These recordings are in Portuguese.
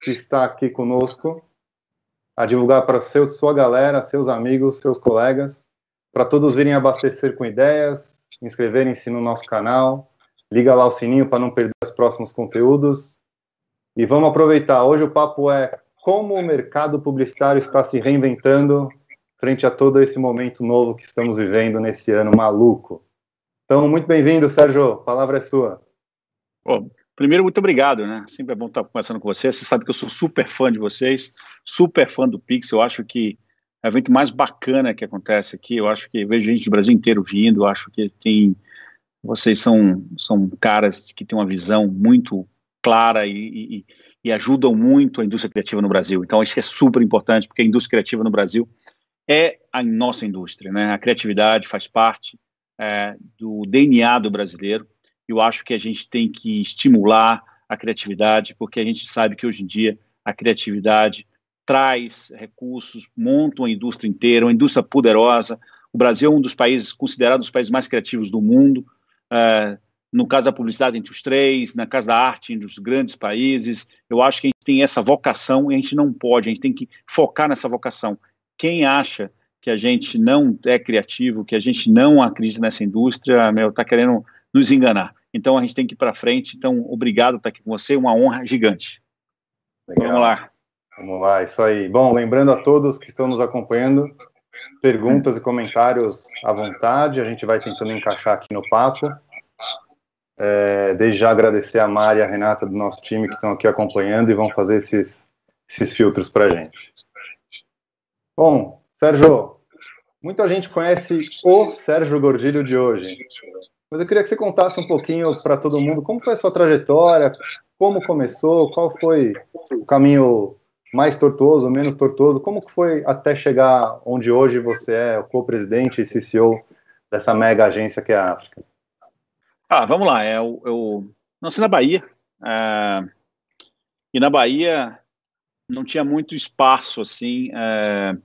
que está aqui conosco, a divulgar para seu, sua galera, seus amigos, seus colegas, para todos virem abastecer com ideias, inscreverem-se no nosso canal, liga lá o sininho para não perder os próximos conteúdos. E vamos aproveitar. Hoje o papo é como o mercado publicitário está se reinventando frente a todo esse momento novo que estamos vivendo nesse ano maluco. Então, muito bem-vindo, Sérgio. A palavra é sua. Bom, Primeiro, muito obrigado, né? Sempre é bom estar conversando com você. Você sabe que eu sou super fã de vocês, super fã do Pix. Eu acho que é o evento mais bacana que acontece aqui. Eu acho que vejo gente do Brasil inteiro vindo. Eu acho que tem vocês são são caras que têm uma visão muito clara e, e, e ajudam muito a indústria criativa no Brasil. Então, isso é super importante porque a indústria criativa no Brasil é a nossa indústria, né? A criatividade faz parte é, do DNA do brasileiro eu acho que a gente tem que estimular a criatividade, porque a gente sabe que hoje em dia a criatividade traz recursos, monta uma indústria inteira, uma indústria poderosa. O Brasil é um dos países considerados os países mais criativos do mundo. Uh, no caso da publicidade, entre os três, na casa da arte, entre os grandes países. Eu acho que a gente tem essa vocação e a gente não pode, a gente tem que focar nessa vocação. Quem acha que a gente não é criativo, que a gente não acredita nessa indústria, meu, está querendo nos enganar. Então a gente tem que ir para frente. Então, obrigado por estar aqui com você, uma honra gigante. Legal. Vamos lá. Vamos lá, isso aí. Bom, lembrando a todos que estão nos acompanhando, perguntas e comentários à vontade, a gente vai tentando encaixar aqui no papo. É, desde já agradecer a Mari e a Renata do nosso time que estão aqui acompanhando e vão fazer esses, esses filtros para a gente. Bom, Sérgio, Muita gente conhece o Sérgio Gordilho de hoje, mas eu queria que você contasse um pouquinho para todo mundo como foi a sua trajetória, como começou, qual foi o caminho mais tortuoso, menos tortuoso, como foi até chegar onde hoje você é o co-presidente e CCO dessa mega agência que é a África. Ah, vamos lá, é, eu, eu nasci na Bahia, é... e na Bahia não tinha muito espaço, assim, é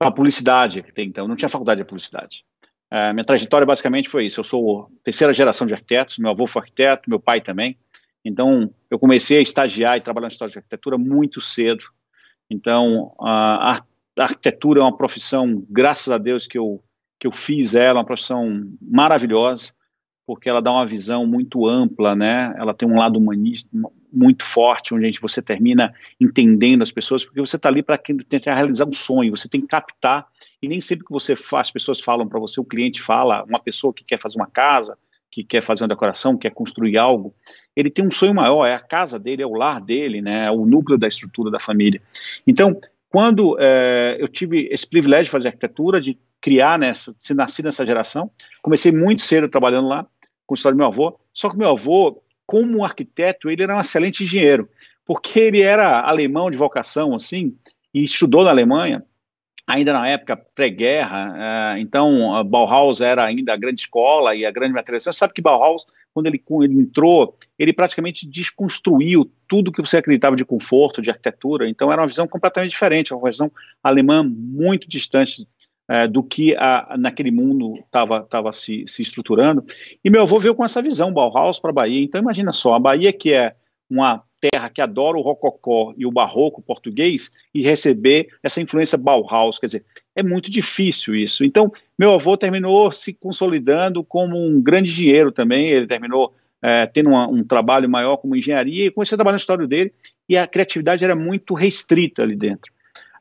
para publicidade, então não tinha faculdade de publicidade. Uh, minha trajetória basicamente foi isso. Eu sou terceira geração de arquitetos, meu avô foi arquiteto, meu pai também. Então, eu comecei a estagiar e trabalhar no estágio de arquitetura muito cedo. Então, a arquitetura é uma profissão, graças a Deus que eu, que eu fiz ela, uma profissão maravilhosa, porque ela dá uma visão muito ampla, né? Ela tem um lado humanista, muito forte, onde a gente, você termina entendendo as pessoas, porque você está ali para tentar realizar um sonho, você tem que captar, e nem sempre que você faz, as pessoas falam para você, o cliente fala, uma pessoa que quer fazer uma casa, que quer fazer uma decoração, quer construir algo, ele tem um sonho maior, é a casa dele, é o lar dele, né, é o núcleo da estrutura da família. Então, quando é, eu tive esse privilégio de fazer arquitetura, de criar nessa, se nasci nessa geração, comecei muito cedo trabalhando lá, com o história do meu avô, só que meu avô como arquiteto, ele era um excelente engenheiro, porque ele era alemão de vocação, assim, e estudou na Alemanha, ainda na época pré-guerra, eh, então Bauhaus era ainda a grande escola e a grande matriz. Você sabe que Bauhaus, quando ele, ele entrou, ele praticamente desconstruiu tudo que você acreditava de conforto, de arquitetura, então era uma visão completamente diferente, uma visão alemã muito distante é, do que a, naquele mundo estava tava se, se estruturando. E meu avô veio com essa visão, Bauhaus para a Bahia. Então imagina só, a Bahia que é uma terra que adora o rococó e o barroco português e receber essa influência Bauhaus, quer dizer, é muito difícil isso. Então, meu avô terminou se consolidando como um grande engenheiro também, ele terminou é, tendo uma, um trabalho maior como engenharia e comecei a trabalhar no história dele e a criatividade era muito restrita ali dentro.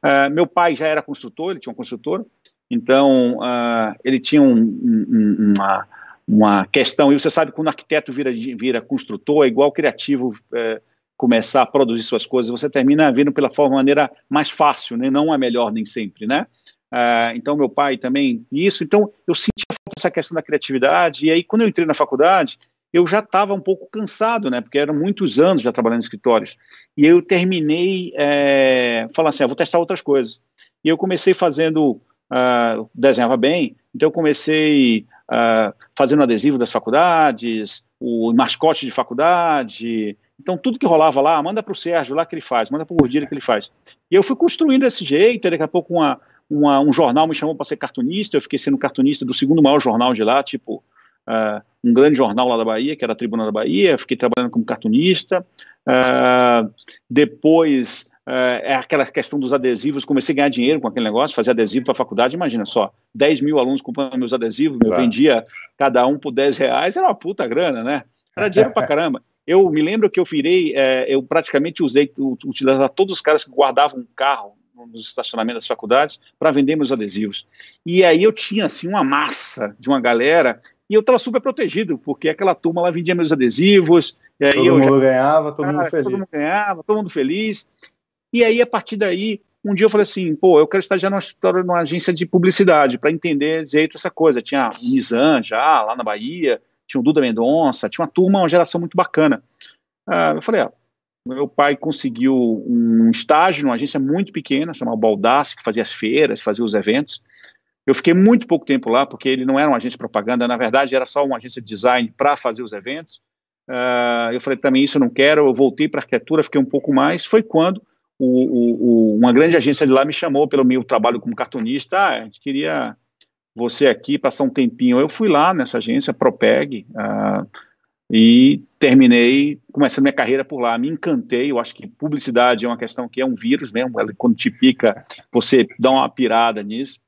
É, meu pai já era construtor, ele tinha uma construtora, então, uh, ele tinha um, um, uma, uma questão, e você sabe, quando o arquiteto vira, vira construtor, é igual criativo é, começar a produzir suas coisas, você termina vindo pela forma, maneira mais fácil, né? não a melhor nem sempre, né? Uh, então, meu pai também, isso. Então, eu senti essa questão da criatividade, e aí, quando eu entrei na faculdade, eu já estava um pouco cansado, né? Porque eram muitos anos já trabalhando em escritórios. E eu terminei é, falando assim: ah, vou testar outras coisas. E eu comecei fazendo uh, desenhava bem, então eu comecei uh, fazendo adesivo das faculdades, o mascote de faculdade, então tudo que rolava lá, manda para o Sérgio lá que ele faz, manda para o Gordilha que ele faz. E eu fui construindo desse jeito, e daqui a pouco uma, uma, um jornal me chamou para ser cartunista, eu fiquei sendo cartunista do segundo maior jornal de lá, tipo uh, um grande jornal lá da Bahia, que era a Tribuna da Bahia, fiquei trabalhando como cartunista. Uh, depois é, é aquela questão dos adesivos. Comecei a ganhar dinheiro com aquele negócio, fazer adesivo para a faculdade. Imagina só, 10 mil alunos comprando meus adesivos, claro. eu vendia cada um por 10 reais, era uma puta grana, né? Era dinheiro para caramba. Eu me lembro que eu virei, é, eu praticamente usei, utilizava todos os caras que guardavam um carro nos estacionamentos das faculdades para vender meus adesivos. E aí eu tinha, assim, uma massa de uma galera e eu estava super protegido, porque aquela turma lá vendia meus adesivos. todo mundo já... ganhava, todo cara, ah, mundo feliz. Todo mundo ganhava, todo mundo feliz. E aí, a partir daí, um dia eu falei assim, pô, eu quero estagiar numa, numa agência de publicidade para entender direito essa coisa. Tinha o Nizam já, lá na Bahia, tinha o Duda Mendonça, tinha uma turma, uma geração muito bacana. Ah, eu falei, ah, meu pai conseguiu um estágio numa agência muito pequena, chamada Baldassi, que fazia as feiras, fazia os eventos. Eu fiquei muito pouco tempo lá, porque ele não era um agência de propaganda, na verdade era só uma agência de design para fazer os eventos. Ah, eu falei, também isso eu não quero, eu voltei para arquitetura, fiquei um pouco mais. Foi quando o, o, uma grande agência de lá me chamou pelo meu trabalho como cartunista. Ah, a gente queria você aqui passar um tempinho. Eu fui lá nessa agência, Propeg, uh, e terminei começando minha carreira por lá. Me encantei. Eu acho que publicidade é uma questão que é um vírus mesmo. quando te pica, você dá uma pirada nisso.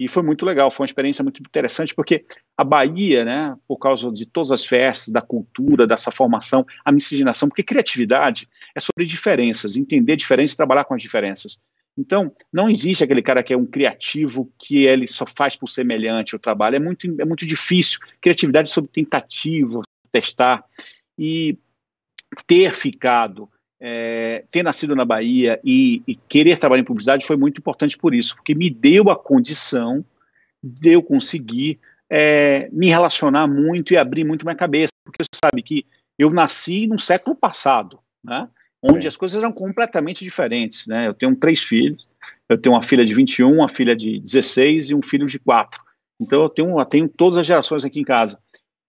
E foi muito legal, foi uma experiência muito interessante, porque a Bahia, né, por causa de todas as festas, da cultura, dessa formação, a miscigenação, porque criatividade é sobre diferenças, entender diferenças e trabalhar com as diferenças. Então, não existe aquele cara que é um criativo que ele só faz por semelhante o trabalho. É muito, é muito difícil. Criatividade é sobre tentativa, testar. E ter ficado é, ter nascido na Bahia e, e querer trabalhar em publicidade foi muito importante por isso, porque me deu a condição de eu conseguir é, me relacionar muito e abrir muito minha cabeça, porque você sabe que eu nasci num século passado, né? onde é. as coisas eram completamente diferentes. Né? Eu tenho três filhos, eu tenho uma filha de 21, uma filha de 16 e um filho de 4. Então eu tenho, eu tenho todas as gerações aqui em casa.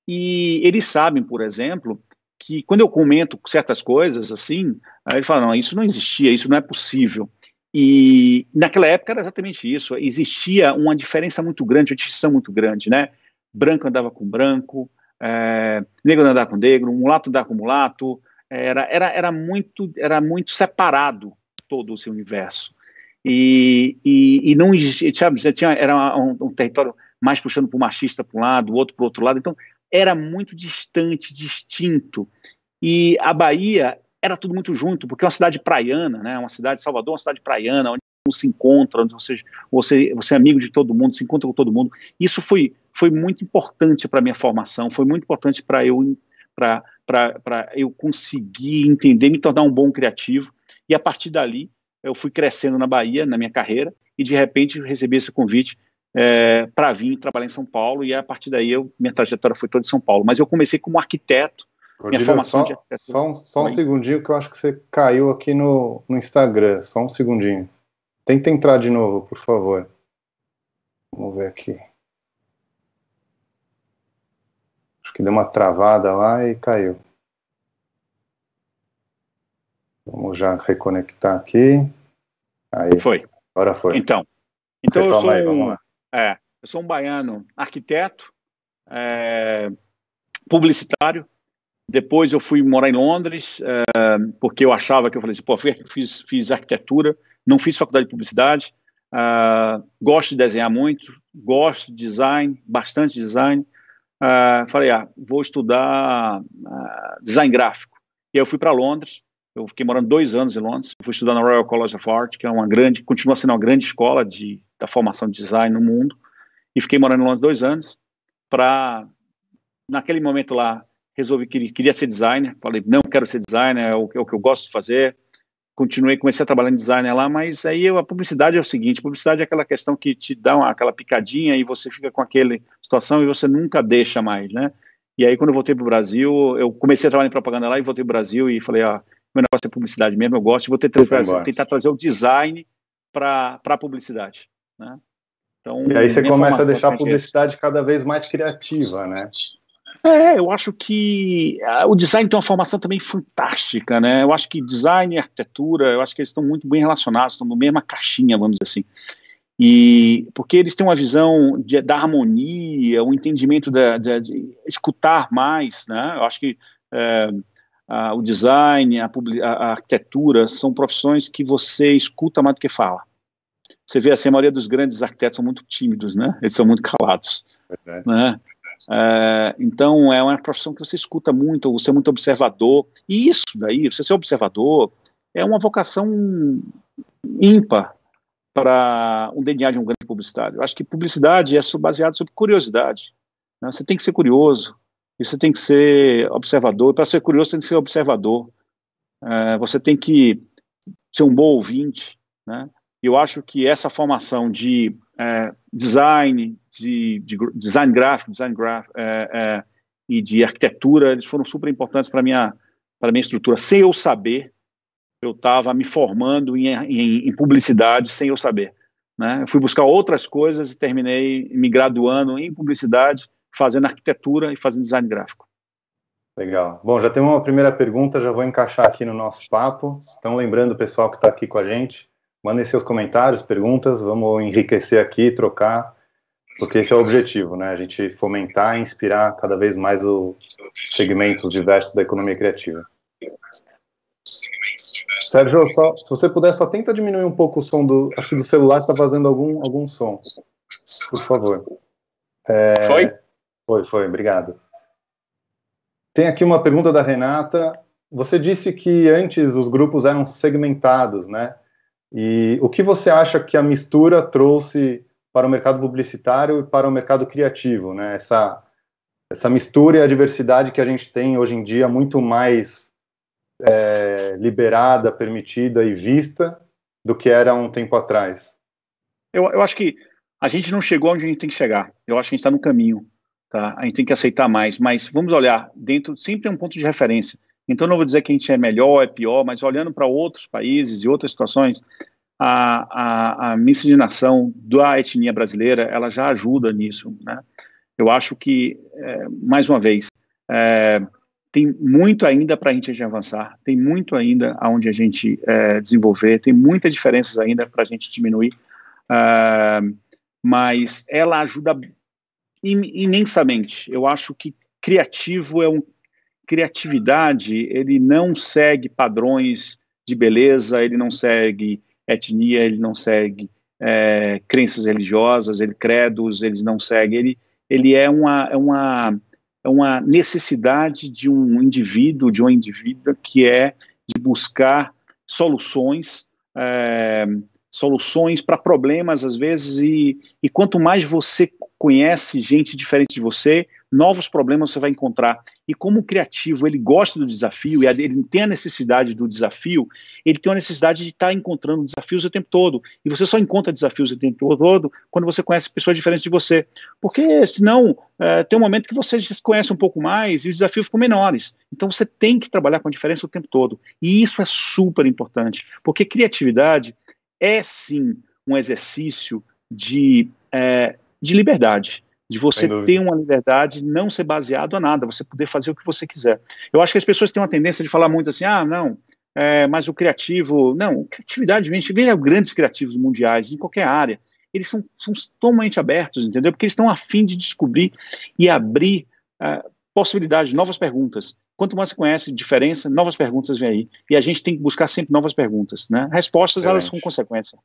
E eles sabem, por exemplo, que quando eu comento certas coisas assim, ele fala, não, isso não existia, isso não é possível. E naquela época era exatamente isso, existia uma diferença muito grande, uma distinção muito grande, né? Branco andava com branco, é, negro andava com negro, mulato andava com mulato, era, era, era, muito, era muito separado todo esse universo. E, e, e não existia, tinha, era um, um território mais puxando para o machista para um lado, o outro para o outro lado. Então, era muito distante, distinto. E a Bahia era tudo muito junto, porque é uma cidade praiana, né? Uma cidade, Salvador, uma cidade praiana, onde se encontra, onde você, você, você é amigo de todo mundo, se encontra com todo mundo. Isso foi, foi muito importante para a minha formação, foi muito importante para eu, para eu conseguir entender, me tornar um bom criativo. E a partir dali, eu fui crescendo na Bahia, na minha carreira, e de repente recebi esse convite é, para vir trabalhar em São Paulo, e a partir daí eu, minha trajetória foi toda em São Paulo. Mas eu comecei como arquiteto, minha formação só, de arquitetura. Só um, só um segundinho que eu acho que você caiu aqui no, no Instagram, só um segundinho. Tenta entrar de novo, por favor. Vamos ver aqui. Acho que deu uma travada lá e caiu. Vamos já reconectar aqui. Aí. Foi. Agora foi. Então, então Retoma eu sou aí, é, eu sou um baiano arquiteto, é, publicitário. Depois eu fui morar em Londres, é, porque eu achava que eu falei assim, pô, fiz, fiz arquitetura, não fiz faculdade de publicidade. É, gosto de desenhar muito, gosto de design, bastante design. É, falei, ah, vou estudar é, design gráfico. E aí eu fui para Londres, eu fiquei morando dois anos em Londres, fui estudar na Royal College of Art, que é uma grande, continua sendo uma grande escola de da formação de design no mundo. E fiquei morando em Londres dois anos para, naquele momento lá, resolvi que queria ser designer. Falei, não quero ser designer, é o, é o que eu gosto de fazer. Continuei, comecei a trabalhar em designer lá, mas aí a publicidade é o seguinte, publicidade é aquela questão que te dá uma, aquela picadinha e você fica com aquela situação e você nunca deixa mais, né? E aí, quando eu voltei para o Brasil, eu comecei a trabalhar em propaganda lá e voltei para o Brasil e falei, ah, meu negócio é publicidade mesmo, eu gosto, vou tentar, trazer, tentar trazer o design para a publicidade. Né? Então, e aí você começa a deixar a publicidade cada vez mais criativa, né? É, eu acho que ah, o design tem uma formação também fantástica, né? Eu acho que design e arquitetura, eu acho que eles estão muito bem relacionados, estão na mesma caixinha, vamos dizer assim. E porque eles têm uma visão de, da harmonia, o um entendimento da, de, de, escutar mais, né? Eu acho que é, a, o design, a, a, a arquitetura são profissões que você escuta mais do que fala você vê assim, a maioria dos grandes arquitetos são muito tímidos, né? Eles são muito calados, é né? É, então é uma profissão que você escuta muito, você é muito observador e isso daí, você ser observador é uma vocação ímpar para um DNA de um grande publicitário. Eu acho que publicidade é baseado sobre curiosidade. Né? Você tem que ser curioso, e você tem que ser observador. Para ser curioso, você tem que ser observador. É, você tem que ser um bom ouvinte, né? eu acho que essa formação de é, design, de, de, design gráfico, design gráfico é, é, e de arquitetura, eles foram super importantes para minha para minha estrutura. Sem eu saber, eu estava me formando em, em, em, publicidade sem eu saber. Né? Eu fui buscar outras coisas e terminei me graduando em publicidade, fazendo arquitetura e fazendo design gráfico. Legal. Bom, já tem uma primeira pergunta, já vou encaixar aqui no nosso papo. Então, lembrando o pessoal que está aqui com a gente, mandem seus comentários, perguntas, vamos enriquecer aqui, trocar, porque esse é o objetivo, né? A gente fomentar e inspirar cada vez mais o segmentos diversos da economia criativa. Sérgio, só, se você puder, só tenta diminuir um pouco o som do. Acho que do celular está fazendo algum, algum som. Por favor. É, foi? Foi, foi, obrigado. Tem aqui uma pergunta da Renata. Você disse que antes os grupos eram segmentados, né? E o que você acha que a mistura trouxe para o mercado publicitário e para o mercado criativo, né? Essa, essa mistura e a diversidade que a gente tem hoje em dia muito mais é, liberada, permitida e vista do que era um tempo atrás. Eu, eu acho que a gente não chegou onde a gente tem que chegar. Eu acho que a gente está no caminho. Tá? A gente tem que aceitar mais, mas vamos olhar dentro, sempre é um ponto de referência. Então, não vou dizer que a gente é melhor, é pior, mas olhando para outros países e outras situações, a, a, a, miscigenação da etnia brasileira, ela já ajuda nisso, né? Eu acho que, é, mais uma vez, é, tem muito ainda para a gente avançar, tem muito ainda aonde a gente é, desenvolver, tem muitas diferenças ainda para a gente diminuir, é, mas ela ajuda imensamente. Eu acho que criativo é um criatividade, ele não segue padrões de beleza, ele não segue etnia, ele não segue é, crenças religiosas, ele credos, eles não segue. Ele, ele é, uma, é, uma, é uma necessidade de um indivíduo, de uma indivídua que é de buscar soluções, é, soluções para problemas às vezes e, e quanto mais você conhece gente diferente de você, novos problemas você vai encontrar. E como o criativo, ele gosta do desafio, e ele tem a necessidade do desafio, ele tem a necessidade de estar tá encontrando desafios o tempo todo. E você só encontra desafios o tempo todo quando você conhece pessoas diferentes de você. Porque senão é, tem um momento que você se conhece um pouco mais e os desafios ficam menores. Então você tem que trabalhar com a diferença o tempo todo. E isso é super importante, porque criatividade é sim um exercício de, é, de liberdade de você ter uma liberdade, não ser baseado a nada, você poder fazer o que você quiser. Eu acho que as pessoas têm uma tendência de falar muito assim, ah, não, é, mas o criativo, não, criatividade, gente vê grandes criativos mundiais em qualquer área, eles são, são totalmente abertos, entendeu? Porque eles estão afim de descobrir e abrir é, possibilidades, novas perguntas. Quanto mais se conhece diferença, novas perguntas vêm aí. E a gente tem que buscar sempre novas perguntas, né? Respostas, Excelente. elas são consequência.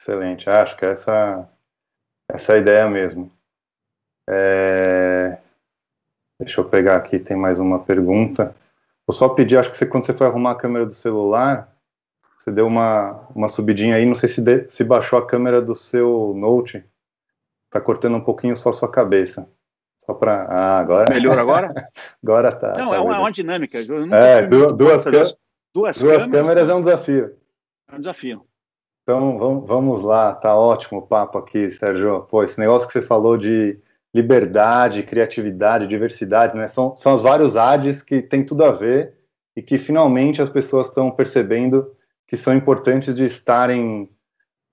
Excelente, acho que essa, essa é a ideia mesmo. É... Deixa eu pegar aqui, tem mais uma pergunta. Vou só pedir, acho que você, quando você foi arrumar a câmera do celular, você deu uma, uma subidinha aí, não sei se, de, se baixou a câmera do seu Note. Tá cortando um pouquinho só a sua cabeça. Só para. Ah, agora. Melhor agora? agora tá. Não, tá é, uma, é, uma, dinâmica. é, duas, duas, duas, duas, câmeras, é um né? desafio. É um desafio. Então vamos, vamos lá, tá ótimo o papo aqui, Sérgio. Pô, esse negócio que você falou de liberdade, criatividade, diversidade, né? São, são os vários ADs que tem tudo a ver e que finalmente as pessoas estão percebendo que são importantes de estarem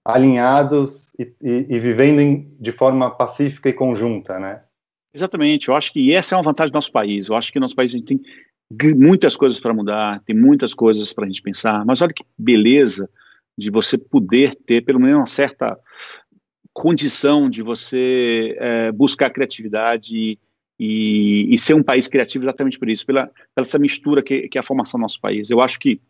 alinhados e, e, e vivendo em, de forma pacífica e conjunta, né? Exatamente. Eu acho que essa é uma vantagem do nosso país. Eu acho que nosso país a gente tem muitas coisas para mudar, tem muitas coisas para a gente pensar. Mas olha que beleza de você poder ter pelo menos uma certa condição de você é, buscar criatividade e, e, ser um país criativo exatamente por isso, pela, pela essa mistura que, que, é a formação do nosso país. Eu acho que,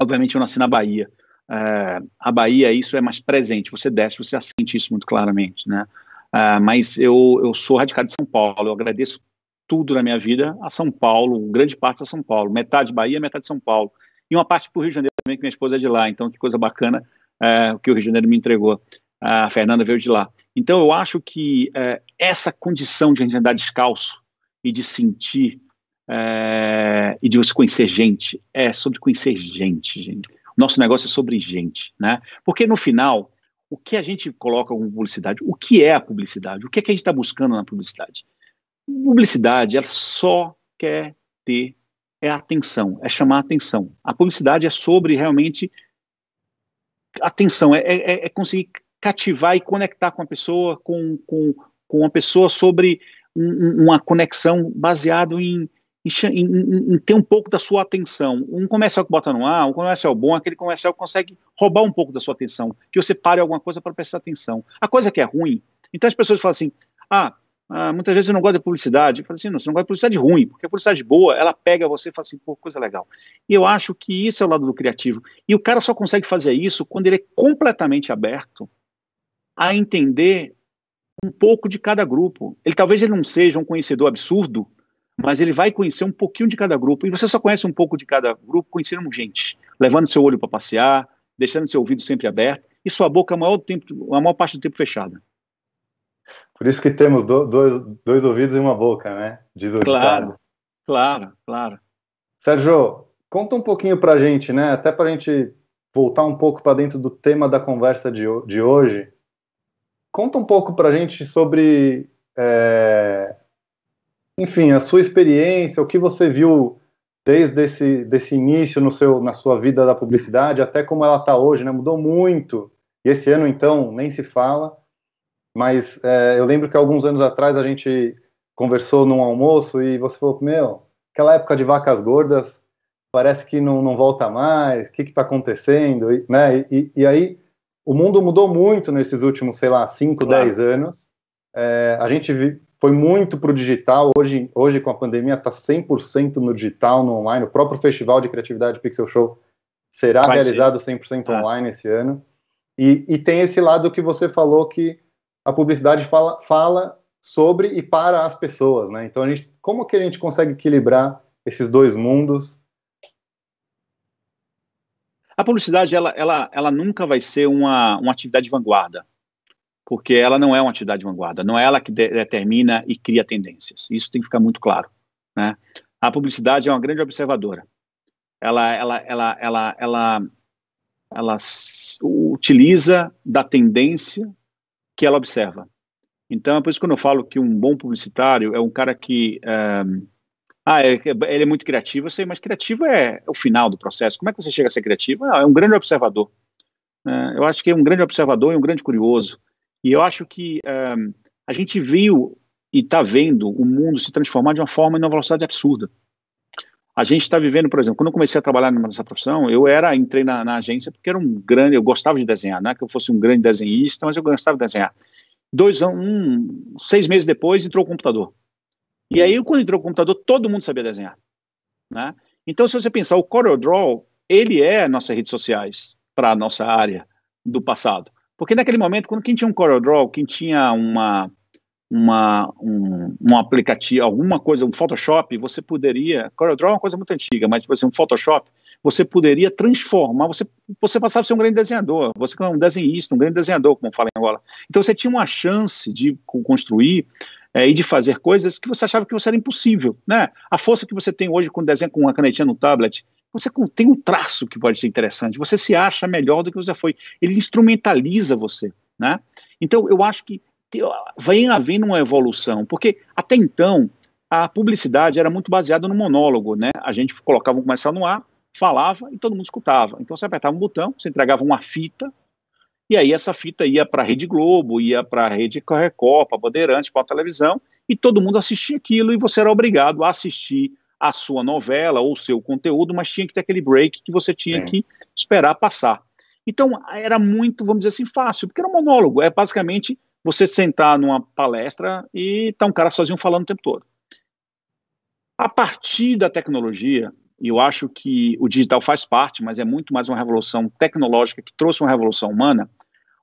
obviamente, eu nasci na Bahia. É, a Bahia, isso é mais presente. Você desce, você já sente isso muito claramente, né? É, mas eu, eu sou radicado de São Paulo. Eu agradeço tudo na minha vida a São Paulo, grande parte a São Paulo, metade Bahia, metade São Paulo, e uma parte para o Rio de Janeiro também, que minha esposa é de lá, então que coisa bacana é, que o Rio de Janeiro me entregou a Fernanda veio de lá. Então eu acho que é, essa condição de a gente andar descalço e de sentir é, e de você conhecer gente é sobre conhecer gente, gente. O nosso negócio é sobre gente, né? Porque no final o que a gente coloca como publicidade, o que é a publicidade, o que é que a gente está buscando na publicidade? Publicidade, ela só quer ter é atenção, é chamar atenção. A publicidade é sobre realmente atenção, é, é, é conseguir cativar e conectar com a pessoa, com, com, com a pessoa sobre um, uma conexão baseado em, em, em, em, ter um pouco da sua atenção. Um comercial que bota no ar, um comercial bom, aquele comercial consegue roubar um pouco da sua atenção, que você pare alguma coisa para prestar atenção. A coisa que é ruim, então as pessoas falam assim, ah, ah, muitas vezes eu não gosto de publicidade. Eu falo assim, não, você não gosta de publicidade ruim, porque a publicidade boa, ela pega você e fala assim, pô, coisa legal. E eu acho que isso é o lado do criativo. E o cara só consegue fazer isso quando ele é completamente aberto a entender um pouco de cada grupo. Ele talvez ele não seja um conhecedor absurdo, mas ele vai conhecer um pouquinho de cada grupo. E você só conhece um pouco de cada grupo conhecendo gente, levando seu olho para passear, deixando seu ouvido sempre aberto e sua boca a é maior, tempo, a maior parte do tempo fechada. Por isso que temos do, dois, dois ouvidos e uma boca, né? Diz o claro, claro, claro. Sérgio, conta um pouquinho para gente, né? Até para a gente voltar um pouco para dentro do tema da conversa de, de hoje, conta um pouco para a gente sobre, é, enfim, a sua experiência, o que você viu desde esse desse início no seu, na sua vida da publicidade até como ela está hoje, né? Mudou muito. E esse ano, então, nem se fala. Mas é, eu lembro que alguns anos atrás a gente conversou num almoço e você falou: Meu, aquela época de vacas gordas parece que não, não volta mais, o que está acontecendo? E, né? E, e, aí o mundo mudou muito nesses últimos, sei lá, 5, 10 claro. anos. É, a gente foi muito para o digital. Hoje, hoje, com a pandemia, está 100% no digital, no online. O próprio Festival de Criatividade Pixel Show será Vai realizado ser. 100% é. online esse ano. E, e, tem esse lado que você falou que a publicidade fala, fala sobre e para as pessoas, né? Então, a gente, como que a gente consegue equilibrar esses dois mundos a publicidade, ela, ela, ela nunca vai ser uma, uma atividade de vanguarda, porque ela não é uma atividade de vanguarda, não é ela que de, determina e cria tendências. Isso tem que ficar muito claro. Né? A publicidade é uma grande observadora. Ela, ela, ela, ela, ela, ela utiliza da tendência que ela observa. Então, é por isso que eu falo que um bom publicitário é um cara que. Eh, ah, é ele é muito criativo, eu sei, mas criativo é o final do processo. Como é que você chega a ser criativo? Ah, é um grande observador. Né? eu acho que é um grande observador e um grande curioso. E eu acho que eh, a gente viu e está vendo o mundo se transformar de uma forma e numa velocidade absurda. A gente está vivendo, por exemplo, quando eu comecei a trabalhar nessa profissão, eu era entrei na, na, agência porque era um grande, eu gostava de desenhar, não é que eu fosse um grande desenhista, mas eu gostava de desenhar. Dois, um, seis meses depois entrou o computador. E aí, quando entrou o computador, todo mundo sabia desenhar. Né? Então, se você pensar, o CorelDRAW, ele é nossas redes sociais para a nossa área do passado. Porque naquele momento, quando quem tinha um CorelDRAW, quem tinha uma, uma, um, um aplicativo, alguma coisa, um Photoshop, você poderia... CorelDRAW é uma coisa muito antiga, mas tipo assim, um Photoshop, você poderia transformar, você, você passava a ser um grande desenhador, você é um desenhista, um grande desenhador, como falam em Angola. Então você tinha uma chance de construir é, e de fazer coisas que você achava que você era impossível, né? A força que você tem hoje com desenho com uma canetinha no tablet, você tem um traço que pode ser interessante, você se acha melhor do que você foi, ele instrumentaliza você, né? Então eu acho que vem havendo uma evolução, porque até então a publicidade era muito baseada no monólogo, né? A gente colocava um comercial no ar, falava e todo mundo escutava. Então você apertava um botão, você entregava uma fita, e aí essa fita ia para a Rede Globo, ia para a Rede Correcord, para Bandeirante, para a televisão, e todo mundo assistia aquilo e você era obrigado a assistir a sua novela ou o seu conteúdo, mas tinha que ter aquele break que você tinha é. que esperar passar. Então era muito, vamos dizer assim, fácil, porque era um monólogo, é basicamente você sentar numa palestra e tá um cara sozinho falando o tempo todo. A partir da tecnologia, e eu acho que o digital faz parte, mas é muito mais uma revolução tecnológica que trouxe uma revolução humana,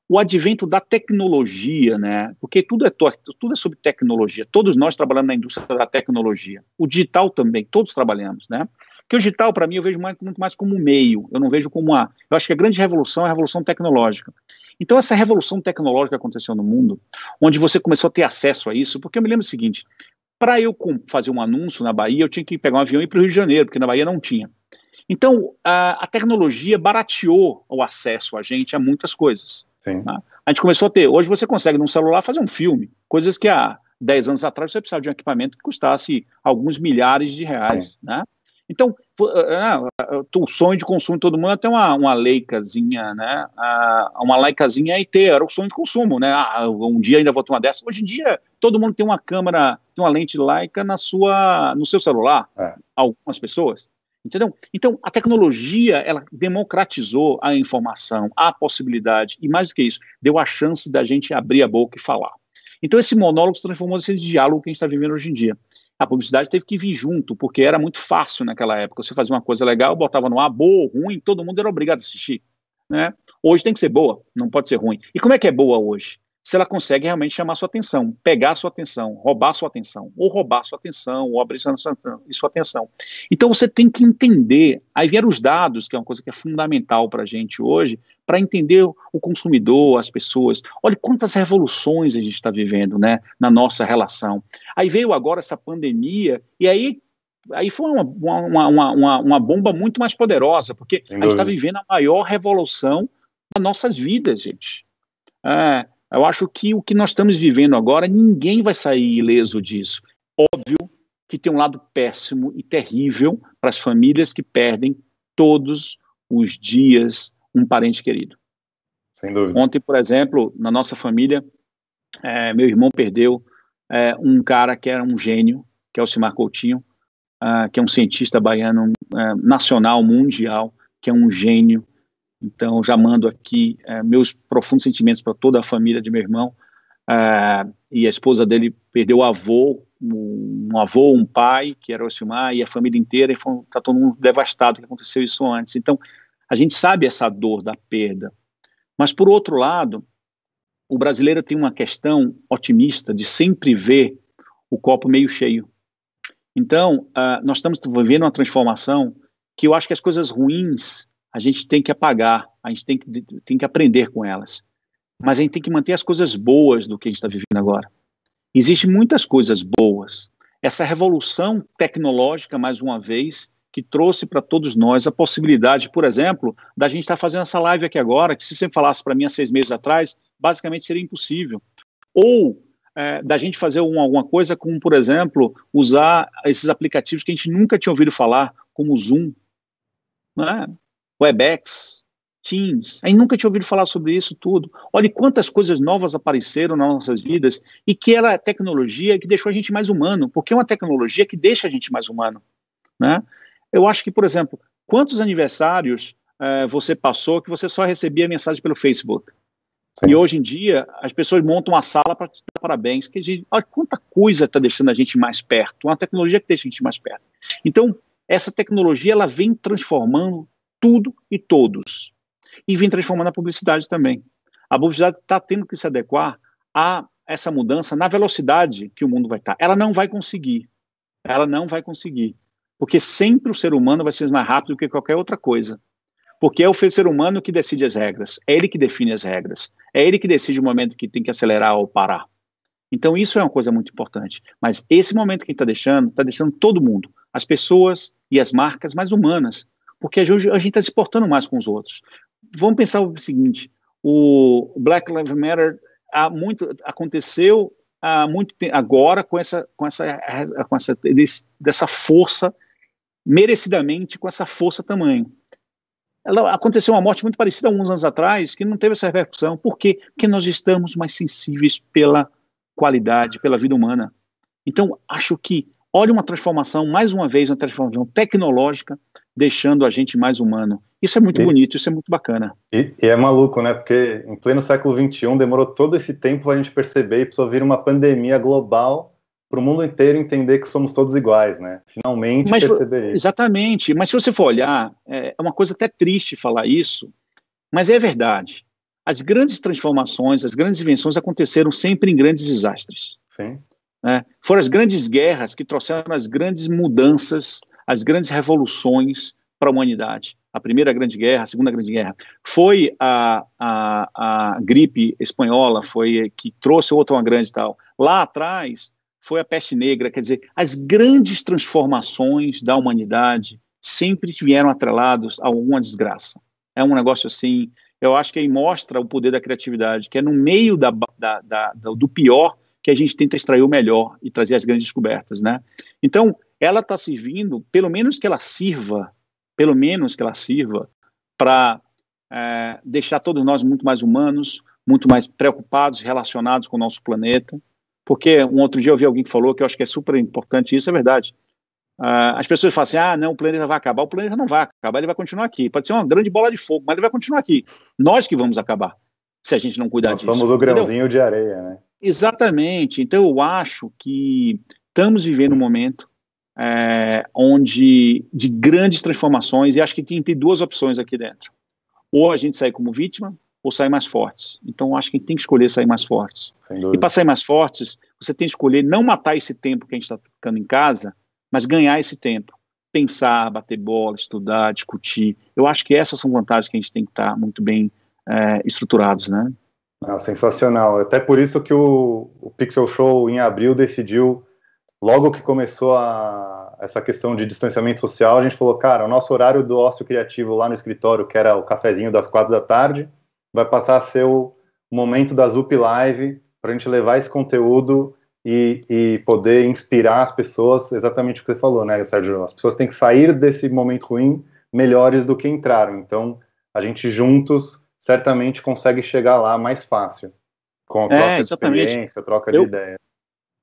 o advento da tecnologia, né? Porque tudo é, tudo é sobre tecnologia. Todos nós trabalhamos na indústria da tecnologia. O digital também, todos trabalhamos, né? Porque o digital, para mim, eu vejo muito mais como um meio. Eu não vejo como uma. Eu acho que a grande revolução é a revolução tecnológica. Então, essa revolução tecnológica aconteceu no mundo, onde você começou a ter acesso a isso, porque eu me lembro o seguinte: para eu fazer um anúncio na Bahia, eu tinha que pegar um avião e ir para o Rio de Janeiro, porque na Bahia não tinha. Então, a, a tecnologia barateou o acesso a gente a muitas coisas. Sim. Tá? A gente começou a ter. Hoje você consegue, num celular, fazer um filme. Coisas que há 10 anos atrás você precisava de um equipamento que custasse alguns milhares de reais. Né? Então, ah, ah, o sonho de consumo de todo mundo é ter uma, uma leicazinha, né? Ah, uma leicazinha ter. era o sonho de consumo, né? Ah, um dia ainda vou ter uma dessa. Hoje em dia, todo mundo tem uma câmera, tem uma lente Leica na sua, no seu celular, é. algumas pessoas. Entendeu? Então, a tecnologia, ela democratizou a informação, a possibilidade, e mais do que isso, deu a chance da gente abrir a boca e falar. Então, esse monólogo se transformou nesse diálogo que a gente está vivendo hoje em dia. A publicidade teve que vir junto, porque era muito fácil naquela época. Você fazia uma coisa legal, botava no ar, boa ou ruim, todo mundo era obrigado a assistir. Né? Hoje tem que ser boa, não pode ser ruim. E como é que é boa hoje? se ela consegue realmente chamar sua atenção, pegar sua atenção, roubar sua atenção, ou roubar sua atenção, ou abrir sua, sua atenção. Então você tem que entender, aí vieram os dados, que é uma coisa que é fundamental para a gente hoje, para entender o consumidor, as pessoas. Olha quantas revoluções a gente está vivendo né, na nossa relação. Aí veio agora essa pandemia, e aí aí foi uma, uma, uma, uma, uma bomba muito mais poderosa, porque a gente está vivendo a maior revolução das nossas vidas, gente. É, eu acho que o que nós estamos vivendo agora, ninguém vai sair ileso disso. Óbvio que tem um lado péssimo e terrível para as famílias que perdem todos os dias um parente querido. Sem dúvida. Ontem, por exemplo, na nossa família, é, meu irmão perdeu é, um cara que era um gênio, que é o Simar Coutinho, ah, que é um cientista baiano é, nacional, mundial, que é um gênio, então, já mando aqui é, meus profundos sentimentos para toda a família de meu irmão. É, e a esposa dele perdeu o avô, um, um avô, um pai, que era o Silmar, e a família inteira, e está todo mundo devastado que aconteceu isso antes. Então, a gente sabe essa dor da perda. Mas, por outro lado, o brasileiro tem uma questão otimista de sempre ver o copo meio cheio. Então, uh, nós estamos vivendo uma transformação que eu acho que as coisas ruins a gente tem que apagar, a gente tem que, tem que aprender com elas. Mas a gente tem que manter as coisas boas do que a gente está vivendo agora. Existem muitas coisas boas. Essa revolução tecnológica, mais uma vez, que trouxe para todos nós a possibilidade, por exemplo, da gente estar tá fazendo essa live aqui agora, que se você falasse para mim há seis meses atrás, basicamente seria impossível. Ou é, da gente fazer um, alguma coisa como, por exemplo, usar esses aplicativos que a gente nunca tinha ouvido falar, como o Zoom. é? Webex, Teams. Aí nunca tinha ouvido falar sobre isso tudo. Olha quantas coisas novas apareceram nas nossas vidas e que ela é tecnologia que deixou a gente mais humano, porque é uma tecnologia que deixa a gente mais humano. Né? Eu acho que, por exemplo, quantos aniversários eh, você passou que você só recebia mensagem pelo Facebook? Sim. E hoje em dia, as pessoas montam uma sala para te dar parabéns. Que gente, olha quanta coisa está deixando a gente mais perto. Uma tecnologia que deixa a gente mais perto. Então, essa tecnologia ela vem transformando tudo e todos. E vem transformando a publicidade também. A publicidade está tendo que se adequar a essa mudança na velocidade que o mundo vai estar. Tá. Ela não vai conseguir. Ela não vai conseguir. Porque sempre o ser humano vai ser mais rápido do que qualquer outra coisa. Porque é o ser humano que decide as regras. É ele que define as regras. É ele que decide o momento que tem que acelerar ou parar. Então, isso é uma coisa muito importante. Mas esse momento que está deixando, está deixando todo mundo, as pessoas e as marcas mais humanas, porque hoje a gente está se importando mais com os outros. Vamos pensar o seguinte: o Black Lives Matter há muito, aconteceu há muito tempo, agora com essa, com essa, com essa desse, dessa força, merecidamente com essa força tamanho. Ela, aconteceu uma morte muito parecida uns anos atrás, que não teve essa repercussão. Por quê? Porque nós estamos mais sensíveis pela qualidade, pela vida humana. Então, acho que, olha uma transformação, mais uma vez, uma transformação tecnológica, deixando a gente mais humano. Isso é muito e, bonito, isso é muito bacana. E, e, é maluco, né? Porque em pleno século XXI demorou todo esse tempo para a gente perceber e precisou vir uma pandemia global para o mundo inteiro entender que somos todos iguais, né? Finalmente mas, perceber isso. Exatamente. Mas se você for olhar, é, é uma coisa até triste falar isso, mas é verdade. As grandes transformações, as grandes invenções aconteceram sempre em grandes desastres. Sim. Né? Foram as grandes guerras que trouxeram as grandes mudanças as grandes revoluções para a humanidade. A Primeira Grande Guerra, a Segunda Grande Guerra. Foi a, a, a gripe espanhola foi que trouxe outra uma grande tal. Lá atrás foi a peste negra, quer dizer, as grandes transformações da humanidade sempre vieram atrelados a alguma desgraça. É um negócio assim, eu acho que aí mostra o poder da criatividade, que é no meio da, da, da do pior que a gente tenta extrair o melhor e trazer as grandes descobertas, né? Então, ela está servindo, pelo menos que ela sirva, pelo menos que ela sirva para é, deixar todos nós muito mais humanos, muito mais preocupados, relacionados com o nosso planeta. Porque um outro dia eu vi alguém que falou que eu acho que é super importante isso, é verdade. Uh, as pessoas falam assim: ah, não, o planeta vai acabar. O planeta não vai acabar, ele vai continuar aqui. Pode ser uma grande bola de fogo, mas ele vai continuar aqui. Nós que vamos acabar, se a gente não cuidar Nós disso. Somos o grãozinho entendeu? de areia, né? Exatamente. Então eu acho que estamos vivendo um momento é, onde de grandes transformações, e acho que tem, ter duas opções aqui dentro. Ou a gente sai como vítima, ou sair mais fortes. Então, acho que tem que escolher sair mais fortes. E para sair mais fortes, você tem que escolher não matar esse tempo que a gente está ficando em casa, mas ganhar esse tempo. Pensar, bater bola, estudar, discutir. Eu acho que essas são vantagens que a gente tem que estar tá muito bem é, estruturados, né? Ah, sensacional. Até por isso que o, o Pixel Show, em abril, decidiu logo que começou a, essa questão de distanciamento social, a gente falou, cara, o nosso horário do ócio criativo lá no escritório, que era o cafezinho das quatro da tarde, vai passar a ser o momento da Zup Live para a gente levar esse conteúdo e, e, poder inspirar as pessoas, exatamente o que você falou, né, Sérgio? As pessoas têm que sair desse momento ruim melhores do que entraram. Então, a gente juntos certamente consegue chegar lá mais fácil com a é, exatamente. experiência, troca de eu... ideia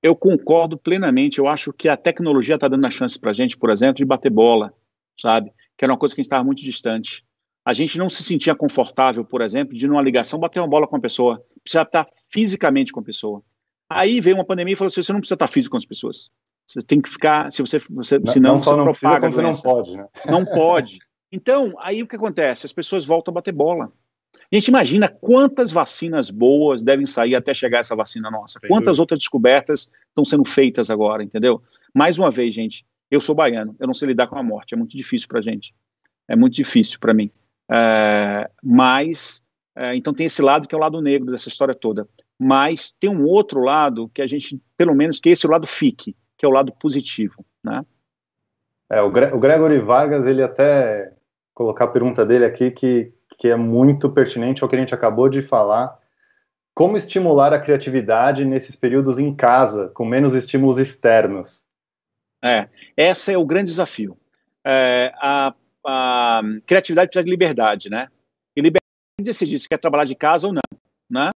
eu concordo plenamente. Eu acho que a tecnologia está dando a chance para a gente, por exemplo, de bater bola, sabe? Que era uma coisa que a gente estava muito distante. A gente não se sentia confortável, por exemplo, de numa ligação bater uma bola com a pessoa. Precisa estar tá fisicamente com a pessoa. Aí veio uma pandemia e falou assim: você não precisa estar tá físico com as pessoas. Você tem que ficar. Se você, você não, senão não você não propaga. Precisa, não pode, né? Não pode. Então, aí o que acontece? As pessoas voltam a bater bola. A gente imagina quantas vacinas boas devem sair até chegar essa vacina nossa. Quantas outras descobertas estão sendo feitas agora, entendeu? Mais uma vez, gente, eu sou baiano, eu não sei lidar com a morte, é muito difícil para gente. É muito difícil para mim. É, mas, é, então tem esse lado que é o lado negro dessa história toda. Mas tem um outro lado que a gente, pelo menos, que esse lado fique, que é o lado positivo, né? É, o, Gre o Gregory Vargas, ele até colocar a pergunta dele aqui que que é muito pertinente ao que a gente acabou de falar. Como estimular a criatividade nesses períodos em casa, com menos estímulos externos? É, esse é o grande desafio. É, a, a, criatividade precisa de liberdade, né? E liberdade de decidir se quer trabalhar de casa ou não, né?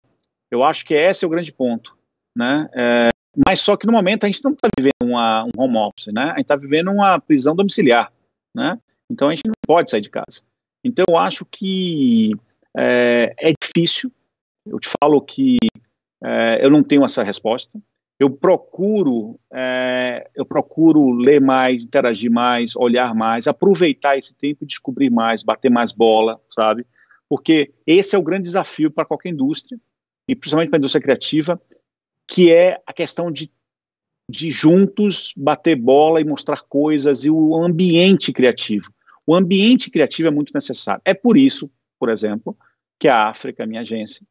Eu acho que esse é o grande ponto, né? É, mas só que no momento a gente não está vivendo uma, um home office, né? A gente está vivendo uma prisão domiciliar, né? Então a gente não pode sair de casa. Então, eu acho que é, é difícil. Eu te falo que é, eu não tenho essa resposta. Eu procuro, é, eu procuro ler mais, interagir mais, olhar mais, aproveitar esse tempo e descobrir mais, bater mais bola, sabe? Porque esse é o grande desafio para qualquer indústria, e principalmente para a indústria criativa, que é a questão de, de juntos bater bola e mostrar coisas e o ambiente criativo. O ambiente criativo é muito necessário. É por isso, por exemplo, que a África, é minha agência,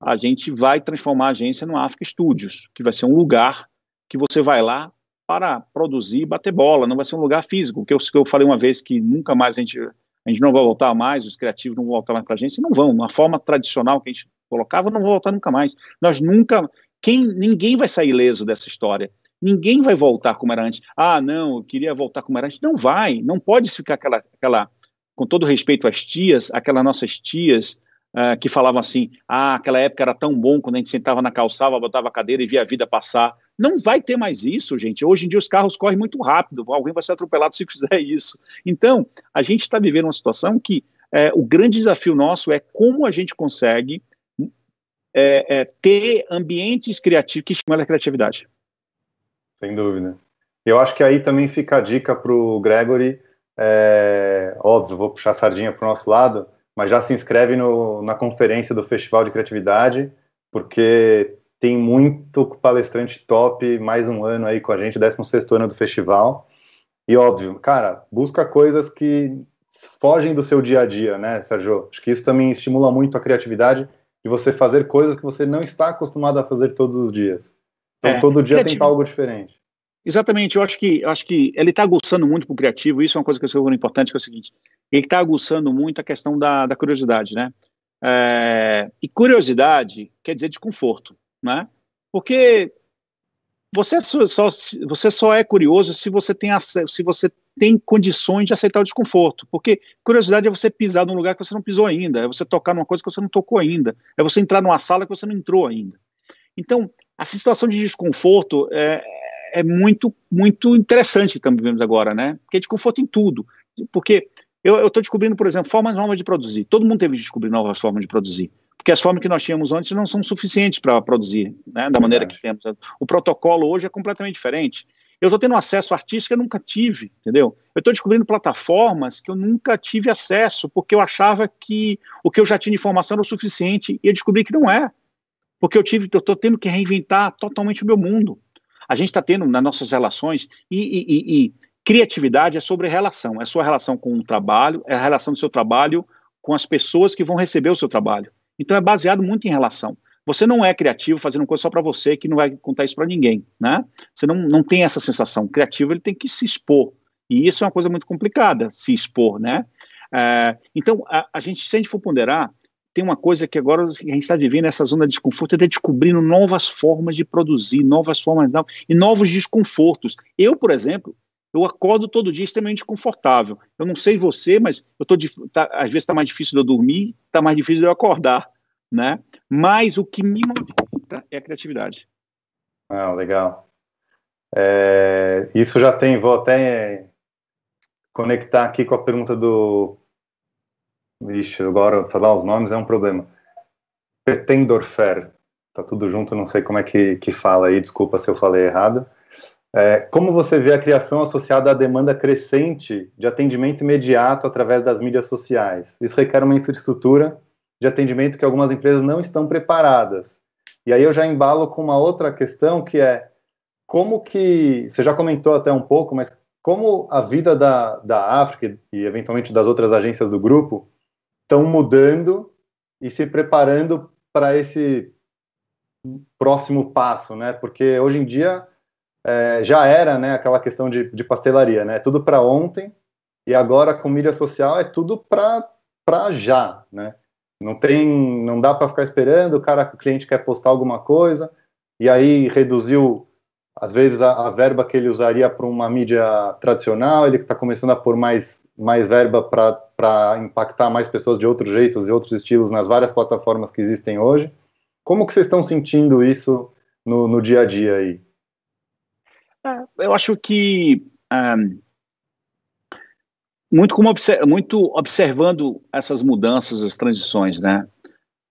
a gente vai transformar a agência no África Studios, que vai ser um lugar que você vai lá para produzir e bater bola, não vai ser um lugar físico, que eu, que eu falei uma vez que nunca mais a gente, a gente não vai voltar mais, os criativos não vão voltar mais para a agência, não vão, na forma tradicional que a gente colocava, não vão voltar nunca mais. Nós nunca, quem, ninguém vai sair ileso dessa história Ninguém vai voltar como era antes. Ah, não, eu queria voltar como era antes. Não vai, não pode ficar aquela, aquela com todo respeito às tias, aquelas nossas tias uh, que falavam assim: ah, aquela época era tão bom quando a gente sentava na calçada, botava a cadeira e via a vida passar. Não vai ter mais isso, gente. Hoje em dia os carros correm muito rápido, alguém vai ser atropelado se fizer isso. Então, a gente está vivendo uma situação que é, o grande desafio nosso é como a gente consegue é, é, ter ambientes criativos que estimulem a criatividade sem dúvida. Eu acho que aí também fica a dica para o Gregory, é, óbvio, vou puxar a sardinha para o nosso lado, mas já se inscreve no, na conferência do Festival de Criatividade, porque tem muito palestrante top, mais um ano aí com a gente, 16 ano do festival. E óbvio, cara, busca coisas que fogem do seu dia a dia, né, Sérgio? Acho que isso também estimula muito a criatividade de você fazer coisas que você não está acostumado a fazer todos os dias. Então é, todo dia criativo. tem algo diferente. Exatamente, eu acho que eu acho que ele está aguçando muito para o criativo, isso é uma coisa que eu sou importante, que é o seguinte, ele está aguçando muito a questão da, da curiosidade, né? É, e curiosidade quer dizer desconforto, né? Porque você só, você só é curioso se você tem se você tem condições de aceitar o desconforto, porque curiosidade é você pisar num lugar que você não pisou ainda, é você tocar numa coisa que você não tocou ainda, é você entrar numa sala que você não entrou ainda. Então, a situação de desconforto é, é muito, muito interessante que estamos vivendo agora, né? Porque é desconforto em tudo. Porque eu estou descobrindo, por exemplo, formas novas de produzir. Todo mundo teve que descobrir novas formas de produzir. Porque as formas que nós tínhamos antes não são suficientes para produzir, né, da maneira que temos. O protocolo hoje é completamente diferente. Eu estou tendo acesso a artistas que eu nunca tive, entendeu? Eu estou descobrindo plataformas que eu nunca tive acesso, porque eu achava que o que eu já tinha de informação era o suficiente, e eu descobri que não é. Porque eu tive, eu estou tendo que reinventar totalmente o meu mundo. A gente está tendo nas nossas relações e, e, e, e, criatividade é sobre relação, é sua relação com o trabalho, é a relação do seu trabalho com as pessoas que vão receber o seu trabalho. Então é baseado muito em relação. Você não é criativo fazendo coisa só para você que não vai contar isso para ninguém, né? Você não, não tem essa sensação. O criativo ele tem que se expor e isso é uma coisa muito complicada, se expor, né? É, então a, a gente se a gente for ponderar tem uma coisa que agora a gente está vivendo essa zona de desconforto, é descobrindo novas formas de produzir, novas formas de... e novos desconfortos. Eu, por exemplo, eu acordo todo dia extremamente confortável. Eu não sei você, mas eu tô, tá, às vezes está mais difícil de eu dormir, está mais difícil de eu acordar, né? Mas o que me movimenta é a criatividade. Ah, legal. É, isso já tem, vou até conectar aqui com a pergunta do Vixe, agora falar os nomes é um problema. Petendorfer, tá tudo junto, não sei como é que, que fala aí, desculpa se eu falei errado. É, como você vê a criação associada à demanda crescente de atendimento imediato através das mídias sociais? Isso requer uma infraestrutura de atendimento que algumas empresas não estão preparadas. E aí eu já embalo com uma outra questão que é como que você já comentou até um pouco, mas como a vida da, da África e eventualmente das outras agências do grupo estão mudando e se preparando para esse próximo passo, né? Porque hoje em dia é, já era, né? Aquela questão de, de pastelaria, né? É tudo para ontem e agora com mídia social é tudo para para já, né? Não tem, não dá para ficar esperando. O cara, o cliente quer postar alguma coisa e aí reduziu às vezes a, a verba que ele usaria para uma mídia tradicional, ele está começando a pôr mais mais verba para para impactar mais pessoas de outros jeitos e outros estilos nas várias plataformas que existem hoje. Como que vocês estão sentindo isso no, no dia a dia aí? É, eu acho que um, é, muito como muito observando essas mudanças, as transições, né?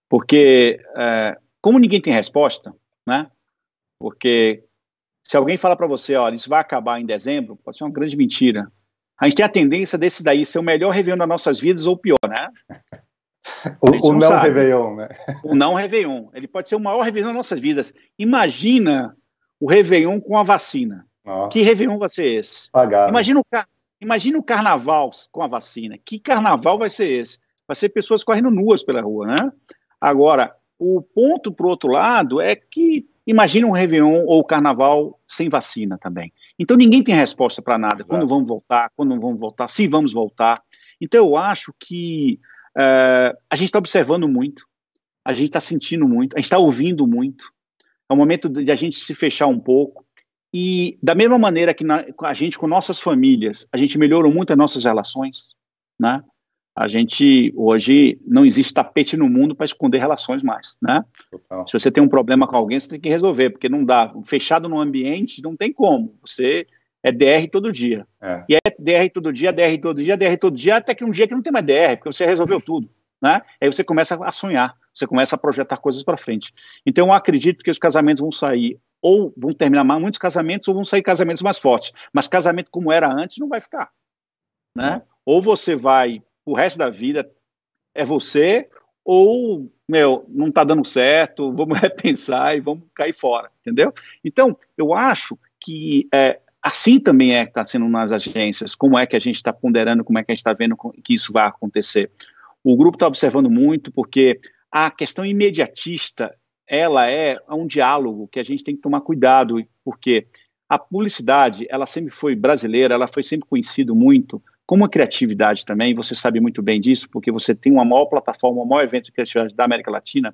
Porque é, como ninguém tem resposta, né? Porque se alguém fala para você, olha, isso vai acabar em dezembro, pode ser uma grande mentira, a gente tem a tendência desse daí ser o melhor Réveillon das nossas vidas ou o pior, né? O, não, o não Réveillon, né? O não Réveillon. Ele pode ser o maior Réveillon das nossas vidas. Imagina o Réveillon com a vacina. Nossa. Que Réveillon vai ser esse? Pagado. Imagina o, imagina o carnaval com a vacina. Que carnaval vai ser esse? Vai ser pessoas correndo nuas pela rua, né? Agora, o ponto para o outro lado é que imagina um Réveillon ou carnaval sem vacina também. Então ninguém tem resposta para nada. Quando vamos voltar, quando não vamos voltar, se vamos voltar. Então eu acho que uh, a gente está observando muito, a gente está sentindo muito, a gente está ouvindo muito. É o momento de a gente se fechar um pouco. E da mesma maneira que na, a gente com nossas famílias, a gente melhorou muito as nossas relações, né? A gente hoje não existe tapete no mundo para esconder relações mais, né? Total. Se você tem um problema com alguém, você tem que resolver, porque não dá. Fechado no ambiente, não tem como. Você é DR todo dia. É. E é DR todo dia, DR todo dia, DR todo dia, até que um dia que não tem mais DR, porque você resolveu tudo, né? Aí você começa a sonhar, você começa a projetar coisas para frente. Então eu acredito que os casamentos vão sair ou vão terminar mais muitos casamentos ou vão sair casamentos mais fortes. Mas casamento como era antes não vai ficar, né? Ou você vai o resto da vida é você ou, meu, não está dando certo, vamos repensar e vamos cair fora, entendeu? Então, eu acho que é, assim também é que está sendo nas agências, como é que a gente está ponderando, como é que a gente está vendo que isso vai acontecer. O grupo está observando muito porque a questão imediatista, ela é um diálogo que a gente tem que tomar cuidado, porque a publicidade, ela sempre foi brasileira, ela foi sempre conhecida muito como a criatividade também, você sabe muito bem disso, porque você tem uma maior plataforma, o maior evento de criatividade da América Latina,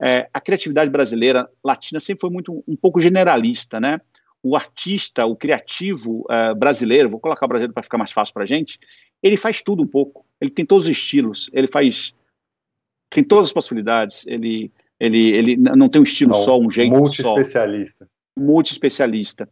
é, a criatividade brasileira latina sempre foi muito um pouco generalista, né? O artista, o criativo uh, brasileiro, vou colocar o brasileiro para ficar mais fácil para a gente, ele faz tudo um pouco. Ele tem todos os estilos, ele faz tem todas as possibilidades. Ele ele ele não tem um estilo não, só, um jeito multi só. Multi especialista. Multi especialista.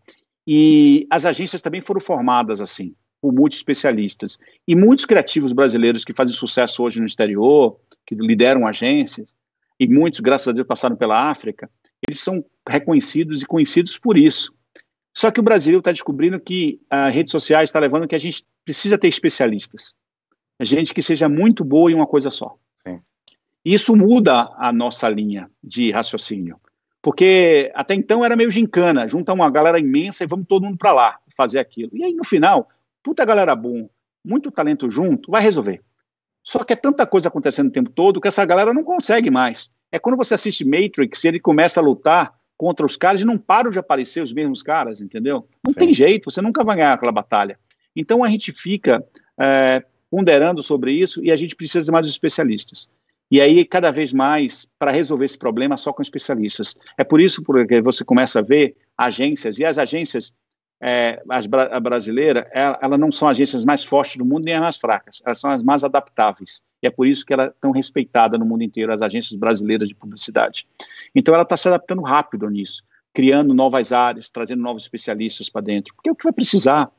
E as agências também foram formadas assim por multi-especialistas. E muitos criativos brasileiros que fazem sucesso hoje no exterior, que lideram agências, e muitos, graças a Deus, passaram pela África, eles são reconhecidos e conhecidos por isso. Só que o Brasil está descobrindo que as redes sociais está levando que a gente precisa ter especialistas. Gente que seja muito boa em uma coisa só. Sim. Isso muda a nossa linha de raciocínio. Porque até então era meio gincana, juntar uma galera imensa e vamos todo mundo para lá fazer aquilo. E aí, no final, puta galera bom, muito talento junto, vai resolver. Só que é tanta coisa acontecendo o tempo todo que essa galera não consegue mais. É quando você assiste Matrix, ele começa a lutar contra os caras e não param de aparecer os mesmos caras, entendeu? Não Sim. tem jeito, você nunca vai ganhar aquela batalha. Então a gente fica é, ponderando sobre isso e a gente precisa de mais especialistas. E aí, cada vez mais, para resolver esse problema, só com especialistas. É por isso que você começa a ver agências, e as agências é, as, a brasileira, ela, ela, não são agências mais fortes do mundo nem as mais fracas, elas são as mais adaptáveis. E é por isso que ela é tão respeitada no mundo inteiro, as agências brasileiras de publicidade. Então ela está se adaptando rápido nisso, criando novas áreas, trazendo novos especialistas para dentro, porque é o que vai precisar.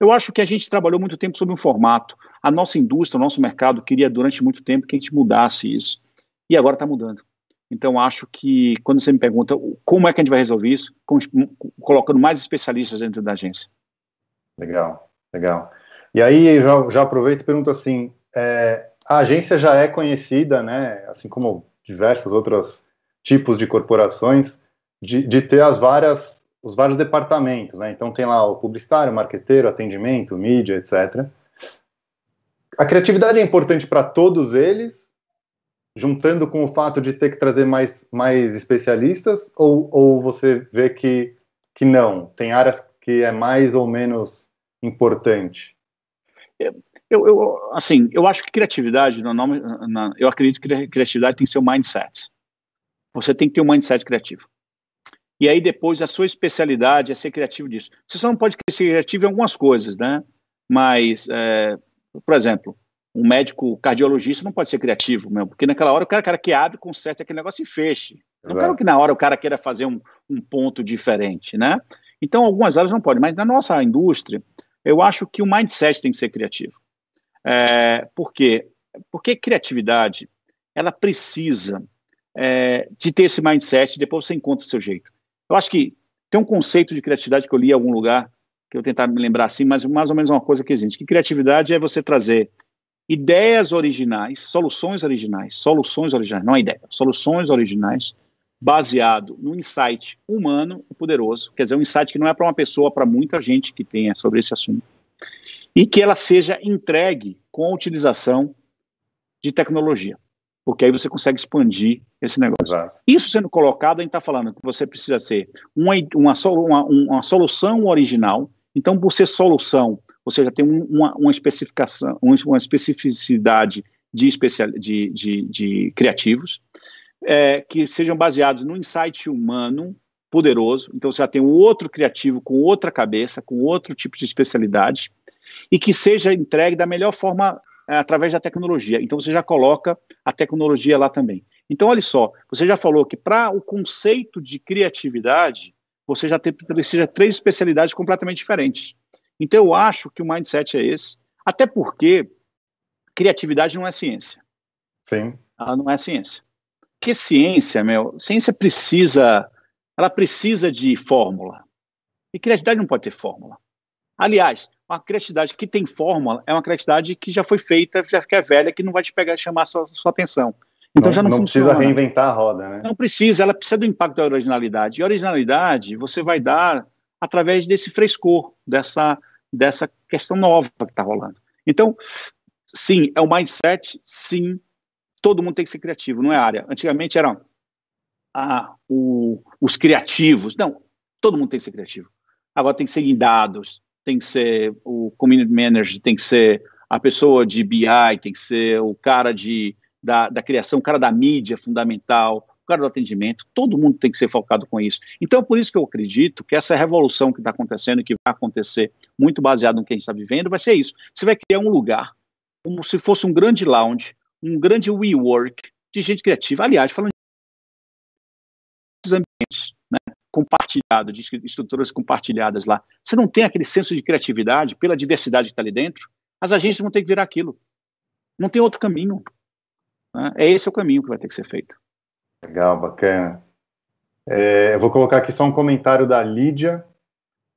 Eu acho que a gente trabalhou muito tempo sobre um formato. A nossa indústria, o nosso mercado queria durante muito tempo que a gente mudasse isso. E agora está mudando. Então, acho que quando você me pergunta como é que a gente vai resolver isso, colocando mais especialistas dentro da agência. Legal, legal. E aí, já, já aproveito e pergunto assim: é, a agência já é conhecida, né, assim como diversos outros tipos de corporações, de, de ter as várias, os vários departamentos, né? Então, tem lá o publicitário, o marqueteiro, atendimento, mídia, etc. A criatividade é importante para todos eles juntando com o fato de ter que trazer mais, mais especialistas, ou, ou você vê que, que não? Tem áreas que é mais ou menos importante? Eu, eu assim, eu acho que criatividade, na, na, eu acredito que criatividade tem que ser um mindset. Você tem que ter um mindset criativo. E aí depois a sua especialidade é ser criativo disso. Você só não pode ser criativo em algumas coisas, né? Mas, é, por exemplo, um médico cardiologista não pode ser criativo mesmo, porque naquela hora o cara, cara que abre, conserte aquele negócio e feche. Não quero que na hora o cara queira fazer um, um ponto diferente, né? Então, algumas áreas não podem, mas na nossa indústria, eu acho que o mindset tem que ser criativo. É, por quê? Porque criatividade, ela precisa é, de ter esse mindset, depois você encontra o seu jeito. Eu acho que tem um conceito de criatividade que eu li em algum lugar, que eu tentar me lembrar assim, mas mais ou menos uma coisa que existe, que criatividade é você trazer ideias originais, soluções originais, soluções originais, não é ideia, soluções originais baseado no insight humano e poderoso, quer dizer, um insight que não é para uma pessoa, é para muita gente que tenha sobre esse assunto, e que ela seja entregue com a utilização de tecnologia, porque aí você consegue expandir esse negócio. Exato. Isso sendo colocado, a gente está falando que você precisa ser uma, uma, uma, uma solução original, então, por ser solução ou seja, tem uma, uma especificação, uma especificidade de, especial, de, de, de criativos, é, que sejam baseados no insight humano poderoso, então você já tem um outro criativo com outra cabeça, com outro tipo de especialidade, e que seja entregue da melhor forma é, através da tecnologia. Então você já coloca a tecnologia lá também. Então, olha só, você já falou que para o conceito de criatividade, você já tem, precisa de três especialidades completamente diferentes. Então, eu acho que o mindset é esse, até porque criatividade não é ciência. Sim. Ela não é ciência. Porque ciência, meu, ciência precisa, ela precisa de fórmula. E criatividade não pode ter fórmula. Aliás, uma criatividade que tem fórmula é uma criatividade que já foi feita, já que é velha, que não vai te pegar e chamar a sua, sua atenção. Então não, já não, não funciona. precisa reinventar a roda, né? Não precisa, ela precisa do impacto da originalidade. E a originalidade você vai dar através desse frescor, dessa dessa questão nova que está rolando. Então, sim, é um mindset, sim, todo mundo tem que ser criativo, não é área. Antigamente eram ah, o, os criativos. Não, todo mundo tem que ser criativo. Agora tem que ser em dados, tem que ser o community manager, tem que ser a pessoa de BI, tem que ser o cara de, da, da criação, o cara da mídia fundamental, cara do atendimento, todo mundo tem que ser focado com isso. Então, é por isso que eu acredito que essa revolução que está acontecendo e que vai acontecer, muito baseado no que a gente está vivendo, vai ser isso. Você vai criar um lugar, como se fosse um grande lounge, um grande WeWork de gente criativa. Aliás, falando de ambientes né, compartilhados, de estruturas compartilhadas lá, você não tem aquele senso de criatividade pela diversidade que está ali dentro, as agências vão ter que virar aquilo. Não tem outro caminho. Né? É esse o caminho que vai ter que ser feito. Legal, bacana. É, eu vou colocar aqui só um comentário da Lídia,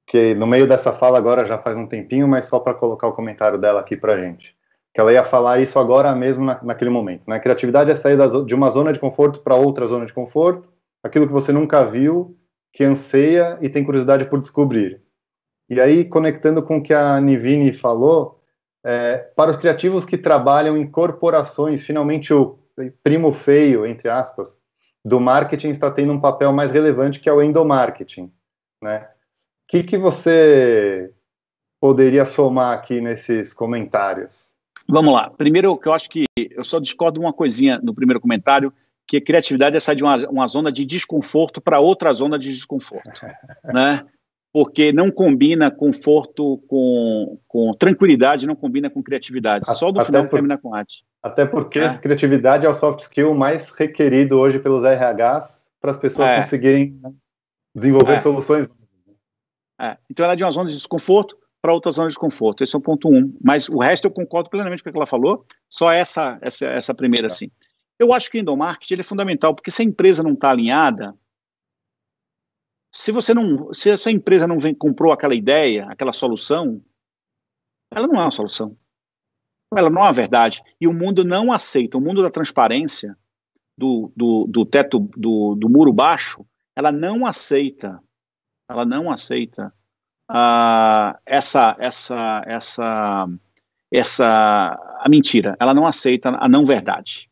que no meio dessa fala agora já faz um tempinho, mas só para colocar o comentário dela aqui para gente. Que ela ia falar isso agora mesmo na, naquele momento. Né? Criatividade é sair da, de uma zona de conforto para outra zona de conforto, aquilo que você nunca viu, que anseia e tem curiosidade por descobrir. E aí, conectando com o que a Nivine falou, é, para os criativos que trabalham em corporações, finalmente o primo feio, entre aspas, do marketing está tendo um papel mais relevante que é o endomarketing, né? O que, que você poderia somar aqui nesses comentários? Vamos lá. Primeiro, que eu acho que eu só discordo uma coisinha no primeiro comentário, que criatividade é sair de uma, uma zona de desconforto para outra zona de desconforto, né? porque não combina conforto com, com tranquilidade, não combina com criatividade. A, Só do final por, termina com arte. Até porque é. criatividade é o soft skill mais requerido hoje pelos RHs para as pessoas é. conseguirem né, desenvolver é. soluções. É. Então ela é de uma zona de desconforto para outra zona de conforto. Esse é o ponto um. Mas o resto eu concordo plenamente com o que ela falou. Só essa essa, essa primeira, tá. assim. Eu acho que o endomarketing ele é fundamental, porque se a empresa não está alinhada, se você não, se essa empresa não vem, comprou aquela ideia, aquela solução, ela não é uma solução. Ela não é uma verdade. E o mundo não aceita. O mundo da transparência, do, do, do teto, do, do muro baixo, ela não aceita. Ela não aceita uh, essa, essa, essa, essa a mentira. Ela não aceita a não verdade,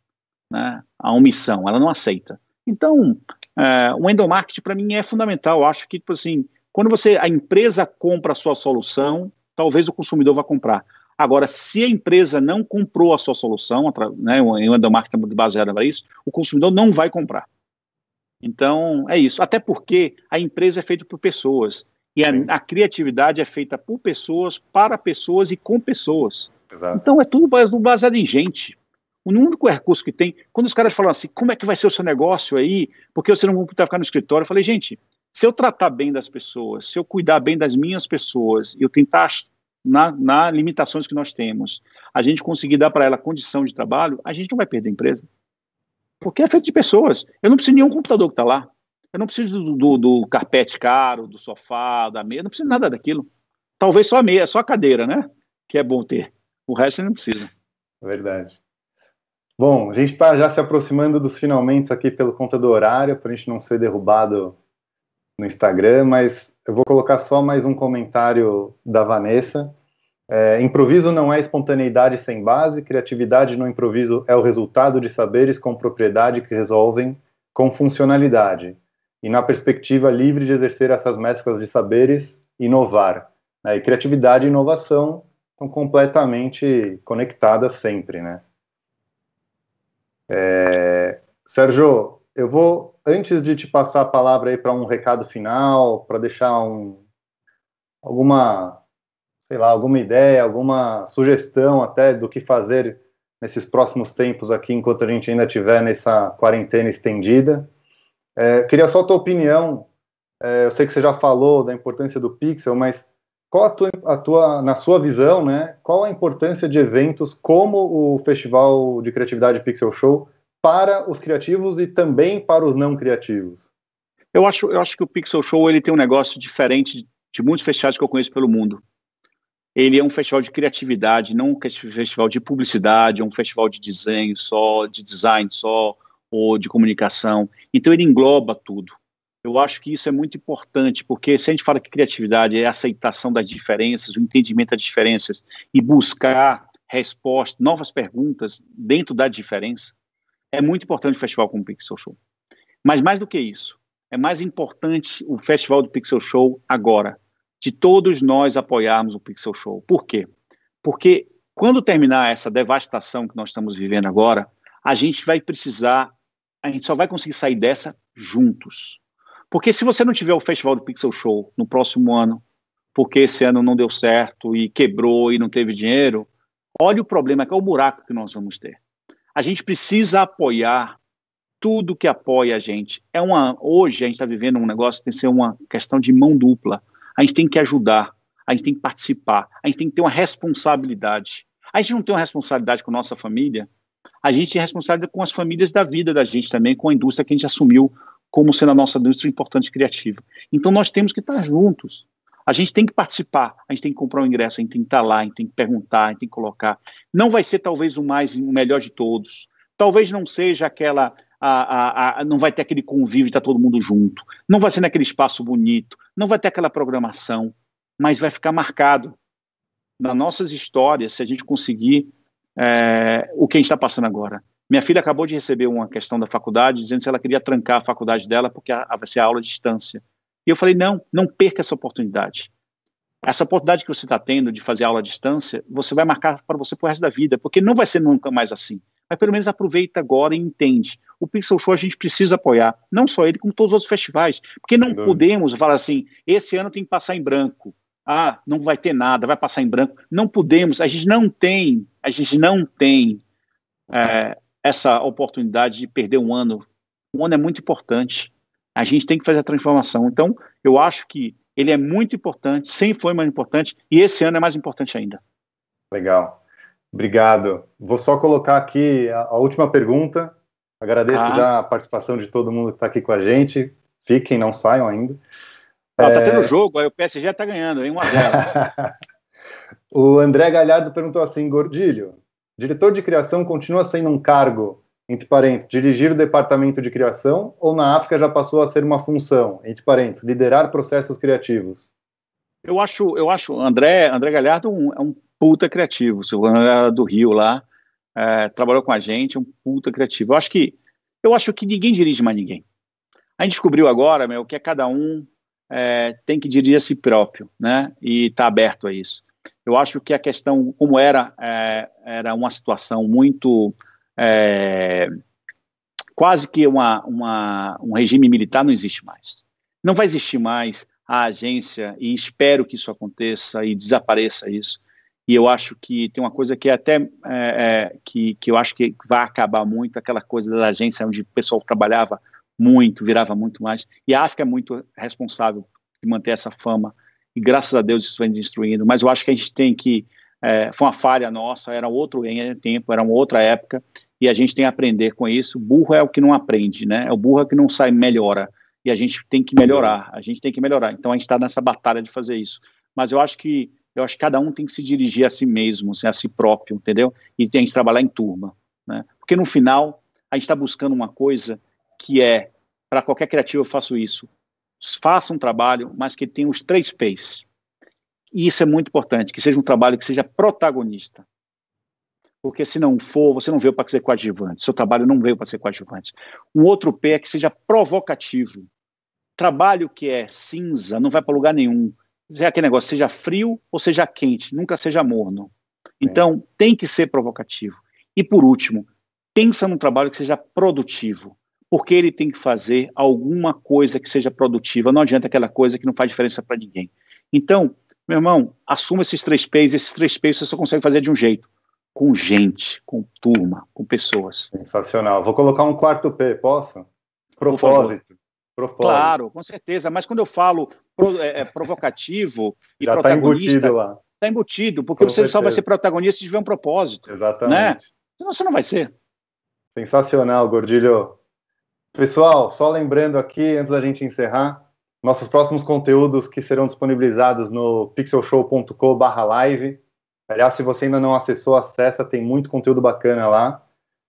né? A omissão. Ela não aceita. Então Uh, o endomarketing para mim é fundamental. Eu acho que, tipo assim, quando você a empresa compra a sua solução, talvez o consumidor vá comprar. Agora, se a empresa não comprou a sua solução, né, o endomarketing é baseado para isso, o consumidor não vai comprar. Então, é isso. Até porque a empresa é feita por pessoas. E a, a criatividade é feita por pessoas, para pessoas e com pessoas. Exato. Então, é tudo baseado em gente. O único recurso que tem, quando os caras falam assim, como é que vai ser o seu negócio aí? Porque você não vai ficar no escritório? Eu falei, gente, se eu tratar bem das pessoas, se eu cuidar bem das minhas pessoas, eu tentar, na, na limitações que nós temos, a gente conseguir dar para ela condição de trabalho, a gente não vai perder a empresa. Porque é feito de pessoas. Eu não preciso de nenhum computador que está lá. Eu não preciso do, do, do, carpete caro, do sofá, da mesa, não preciso nada daquilo. Talvez só a meia, só a cadeira, né? Que é bom ter. O resto não precisa. Verdade. Bom, a gente está já se aproximando dos finalmente aqui pelo conta do horário, para a gente não ser derrubado no Instagram, mas eu vou colocar só mais um comentário da Vanessa. É, improviso não é espontaneidade sem base, criatividade no improviso é o resultado de saberes com propriedade que resolvem com funcionalidade. E na perspectiva livre de exercer essas mesclas de saberes, inovar. Né? E criatividade e inovação estão completamente conectadas sempre, né? É... Sérgio, eu vou, antes de te passar a palavra aí para um recado final, para deixar um, alguma, sei lá, alguma ideia, alguma sugestão até do que fazer nesses próximos tempos aqui, enquanto a gente ainda tiver nessa quarentena estendida. É, queria só a tua opinião. É, eu sei que você já falou da importância do pixel, mas qual a tua, a tua, na sua visão, né? Qual a importância de eventos como o Festival de Criatividade Pixel Show para os criativos e também para os não criativos? Eu acho, eu acho que o Pixel Show ele tem um negócio diferente de muitos festivais que eu conheço pelo mundo. Ele é um festival de criatividade, não um festival de publicidade, é um festival de desenho só, de design só, ou de comunicação. Então ele engloba tudo. Eu acho que isso é muito importante, porque se a gente fala que criatividade é a aceitação das diferenças, o entendimento das diferenças e buscar respostas, novas perguntas dentro da diferença, é muito importante o festival como o Pixel Show. Mas mais do que isso, é mais importante o festival do Pixel Show agora, de todos nós apoiarmos o Pixel Show. Por quê? Porque quando terminar essa devastação que nós estamos vivendo agora, a gente vai precisar, a gente só vai conseguir sair dessa juntos porque se você não tiver o Festival do Pixel Show no próximo ano, porque esse ano não deu certo e quebrou e não teve dinheiro, olha o problema, que é o buraco que nós vamos ter. A gente precisa apoiar tudo que apoia a gente. É uma, hoje a gente está vivendo um negócio que tem que ser uma questão de mão dupla. A gente tem que ajudar, a gente tem que participar, a gente tem que ter uma responsabilidade. A gente não tem uma responsabilidade com nossa família, a gente é responsável com as famílias da vida da gente também, com a indústria que a gente assumiu como sendo a nossa indústria importante e criativa. Então nós temos que estar juntos. A gente tem que participar, a gente tem que comprar o um ingresso, a gente tem que estar lá, a gente tem que perguntar, a gente tem que colocar. Não vai ser talvez o mais o melhor de todos. Talvez não seja aquela a, a, a, não vai ter aquele convívio de estar todo mundo junto, não vai ser naquele espaço bonito, não vai ter aquela programação, mas vai ficar marcado nas nossas histórias se a gente conseguir é, o que a gente está passando agora. Minha filha acabou de receber uma questão da faculdade dizendo se ela queria trancar a faculdade dela porque vai ser aula à distância. E eu falei: não, não perca essa oportunidade. Essa oportunidade que você está tendo de fazer aula à distância, você vai marcar para você para o resto da vida, porque não vai ser nunca mais assim. Mas pelo menos aproveita agora e entende. O Pixel Show a gente precisa apoiar, não só ele, como todos os outros festivais, porque não podemos falar assim: esse ano tem que passar em branco. Ah, não vai ter nada, vai passar em branco. Não podemos, a gente não tem, a gente não tem é, essa oportunidade de perder um ano. Um ano é muito importante. A gente tem que fazer a transformação. Então, eu acho que ele é muito importante, sempre foi mais importante, e esse ano é mais importante ainda. Legal. Obrigado. Vou só colocar aqui a, a última pergunta. Agradeço ah. já a participação de todo mundo que está aqui com a gente. Fiquem, não saiam ainda. Ah, tá é... tendo jogo, aí o PSG está ganhando, hein? 1x0. o André Galhardo perguntou assim: Gordilho, Diretor de criação continua sendo um cargo, entre parênteses, dirigir o departamento de criação, ou na África já passou a ser uma função, entre parênteses, liderar processos criativos? Eu acho, eu acho, André, André Galhardo é um, é um puta criativo. O era do Rio lá, é, trabalhou com a gente, é um puta criativo. Eu acho que, eu acho que ninguém dirige mais ninguém. A gente descobriu agora, meu, que é cada um é, tem que dirigir a si próprio, né? E está aberto a isso. Eu acho que a questão, como era, é, era uma situação muito. É, quase que uma, uma, um regime militar não existe mais. Não vai existir mais a agência, e espero que isso aconteça e desapareça isso. E eu acho que tem uma coisa que é até é, é, que, que eu acho que vai acabar muito, aquela coisa da agência onde o pessoal trabalhava muito, virava muito mais. E a África é muito responsável de manter essa fama e graças a Deus isso vem destruindo. Mas eu acho que a gente tem que. É, foi uma falha nossa, era outro tempo, era uma outra época, e a gente tem que aprender com isso. Burro é o que não aprende, né? É o burro é que não sai melhora. E a gente tem que melhorar, a gente tem que melhorar. Então a gente está nessa batalha de fazer isso. Mas eu acho que eu acho que cada um tem que se dirigir a si mesmo, assim, a si próprio, entendeu? E tem que trabalhar em turma, né? Porque no final a gente está buscando uma coisa que é para qualquer criativo eu faço isso, faça um trabalho, mas que tenha os três P's. E isso é muito importante, que seja um trabalho que seja protagonista. Porque se não for, você não veio para ser coadjuvante, seu trabalho não veio para ser coadjuvante. Um outro P é que seja provocativo. Trabalho que é cinza não vai para lugar nenhum. É aquele negócio, seja frio ou seja quente, nunca seja morno. É. Então, é. tem que ser provocativo. E por último, pensa num trabalho que seja produtivo porque ele tem que fazer alguma coisa que seja produtiva. Não adianta aquela coisa que não faz diferença para ninguém. Então, meu irmão, assuma esses três P's. Esses três P's você só consegue fazer de um jeito: com gente, com turma, com pessoas. Sensacional. Vou colocar um quarto P, posso? Propósito. Propósito. Claro, com certeza. Mas quando eu falo pro, é, é provocativo e Já tá protagonista. Tá embutido lá. Está embutido, porque com você certeza. só vai ser protagonista se tiver um propósito. Né? Exatamente. Né? Senão você não vai ser. Sensacional, Gordilho. Pessoal, só lembrando aqui, antes da gente encerrar, nossos próximos conteúdos que serão disponibilizados no pixelshow.com/live. Aliás, se você ainda não acessou, acessa, tem muito conteúdo bacana lá.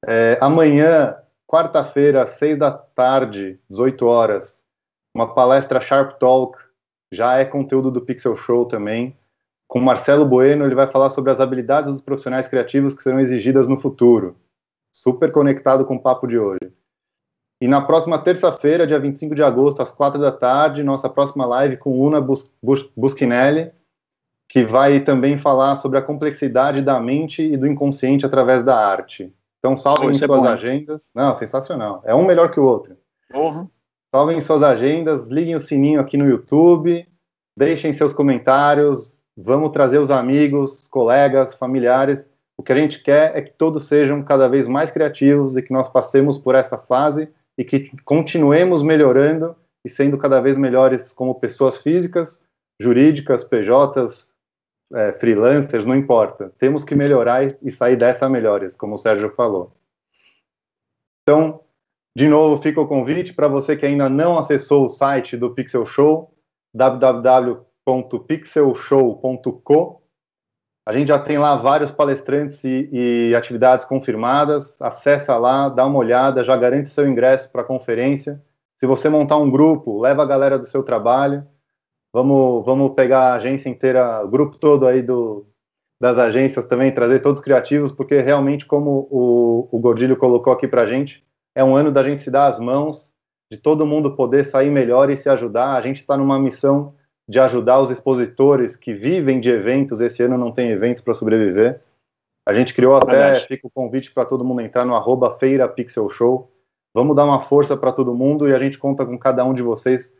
É, amanhã, quarta-feira, seis da tarde, 18 horas, uma palestra Sharp Talk, já é conteúdo do Pixel Show também, com Marcelo Bueno, ele vai falar sobre as habilidades dos profissionais criativos que serão exigidas no futuro. Super conectado com o papo de hoje. E na próxima terça-feira, dia 25 de agosto, às quatro da tarde, nossa próxima live com Una Bus Bus Buschinelli, que vai também falar sobre a complexidade da mente e do inconsciente através da arte. Então, salvem oh, suas é agendas. Não, sensacional. É um melhor que o outro. Uhum. Salvem suas agendas, liguem o sininho aqui no YouTube, deixem seus comentários, vamos trazer os amigos, colegas, familiares. O que a gente quer é que todos sejam cada vez mais criativos e que nós passemos por essa fase e que continuemos melhorando e sendo cada vez melhores como pessoas físicas, jurídicas, PJs, é, freelancers, não importa. Temos que melhorar e sair dessa melhores, como o Sérgio falou. Então, de novo, fica o convite para você que ainda não acessou o site do Pixel Show, www.pixelshow.co a gente já tem lá vários palestrantes e, e atividades confirmadas. Acessa lá, dá uma olhada, já garante seu ingresso para a conferência. Se você montar um grupo, leva a galera do seu trabalho. Vamos, vamos pegar a agência inteira, o grupo todo aí do, das agências também, trazer todos os criativos, porque realmente, como o, o Gordilho colocou aqui para a gente, é um ano da gente se dar as mãos, de todo mundo poder sair melhor e se ajudar. A gente está numa missão de ajudar os expositores que vivem de eventos, esse ano não tem eventos para sobreviver. A gente criou até, Verdade. fica o convite para todo mundo entrar no arroba Feira Pixel Show. Vamos dar uma força para todo mundo e a gente conta com cada um de vocês.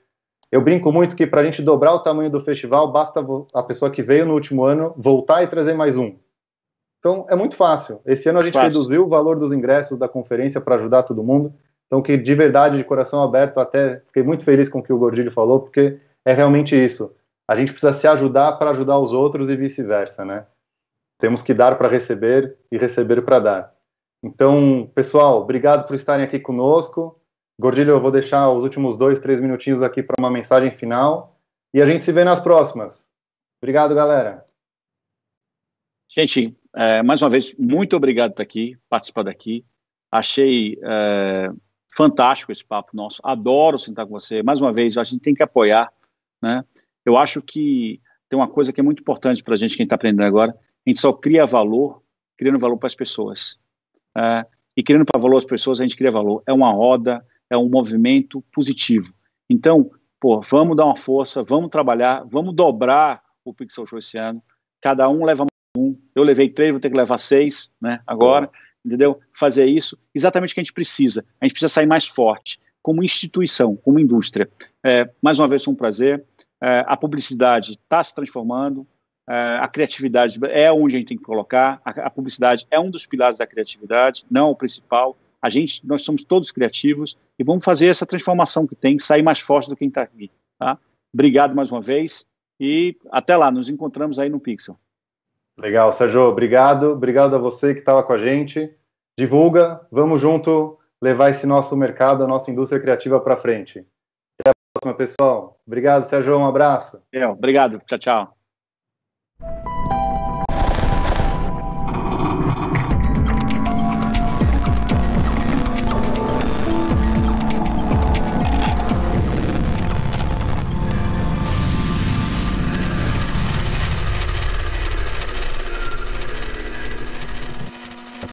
Eu brinco muito que para a gente dobrar o tamanho do festival, basta a pessoa que veio no último ano voltar e trazer mais um. Então é muito fácil. Esse ano a gente fácil. reduziu o valor dos ingressos da conferência para ajudar todo mundo. Então, que de verdade, de coração aberto, até fiquei muito feliz com o que o Gordilho falou, porque é realmente isso. A gente precisa se ajudar para ajudar os outros e vice-versa, né? Temos que dar para receber e receber para dar. Então, pessoal, obrigado por estarem aqui conosco. Gordilho, eu vou deixar os últimos dois, três minutinhos aqui para uma mensagem final. E a gente se vê nas próximas. Obrigado, galera. Gente, é, mais uma vez, muito obrigado por estar aqui, participar daqui. Achei é, fantástico esse papo nosso. Adoro sentar com você. Mais uma vez, a gente tem que apoiar né? Eu acho que tem uma coisa que é muito importante para a gente, quem está aprendendo agora, a gente só cria valor criando valor para as pessoas. É, e criando para valor as pessoas, a gente cria valor. É uma roda, é um movimento positivo. Então, pô, vamos dar uma força, vamos trabalhar, vamos dobrar o Pixel Show esse ano. Cada um leva um. Eu levei três, vou ter que levar seis, né? Agora, é. entendeu? Fazer isso, exatamente o que a gente precisa. A gente precisa sair mais forte, como instituição, como indústria. É, mais uma vez, foi um prazer. É, a publicidade está se transformando, é, a criatividade é onde a gente tem que colocar, a, a publicidade é um dos pilares da criatividade, não o principal. A gente, nós somos todos criativos e vamos fazer essa transformação que tem, sair mais forte do que está aqui. Tá? Obrigado mais uma vez e até lá, nos encontramos aí no Pixel. Legal, Sérgio, obrigado. Obrigado a você que estava com a gente. Divulga, vamos junto levar esse nosso mercado, a nossa indústria criativa para frente próxima, pessoal. Obrigado, Sérgio. Um abraço. Eu, obrigado. Tchau, tchau.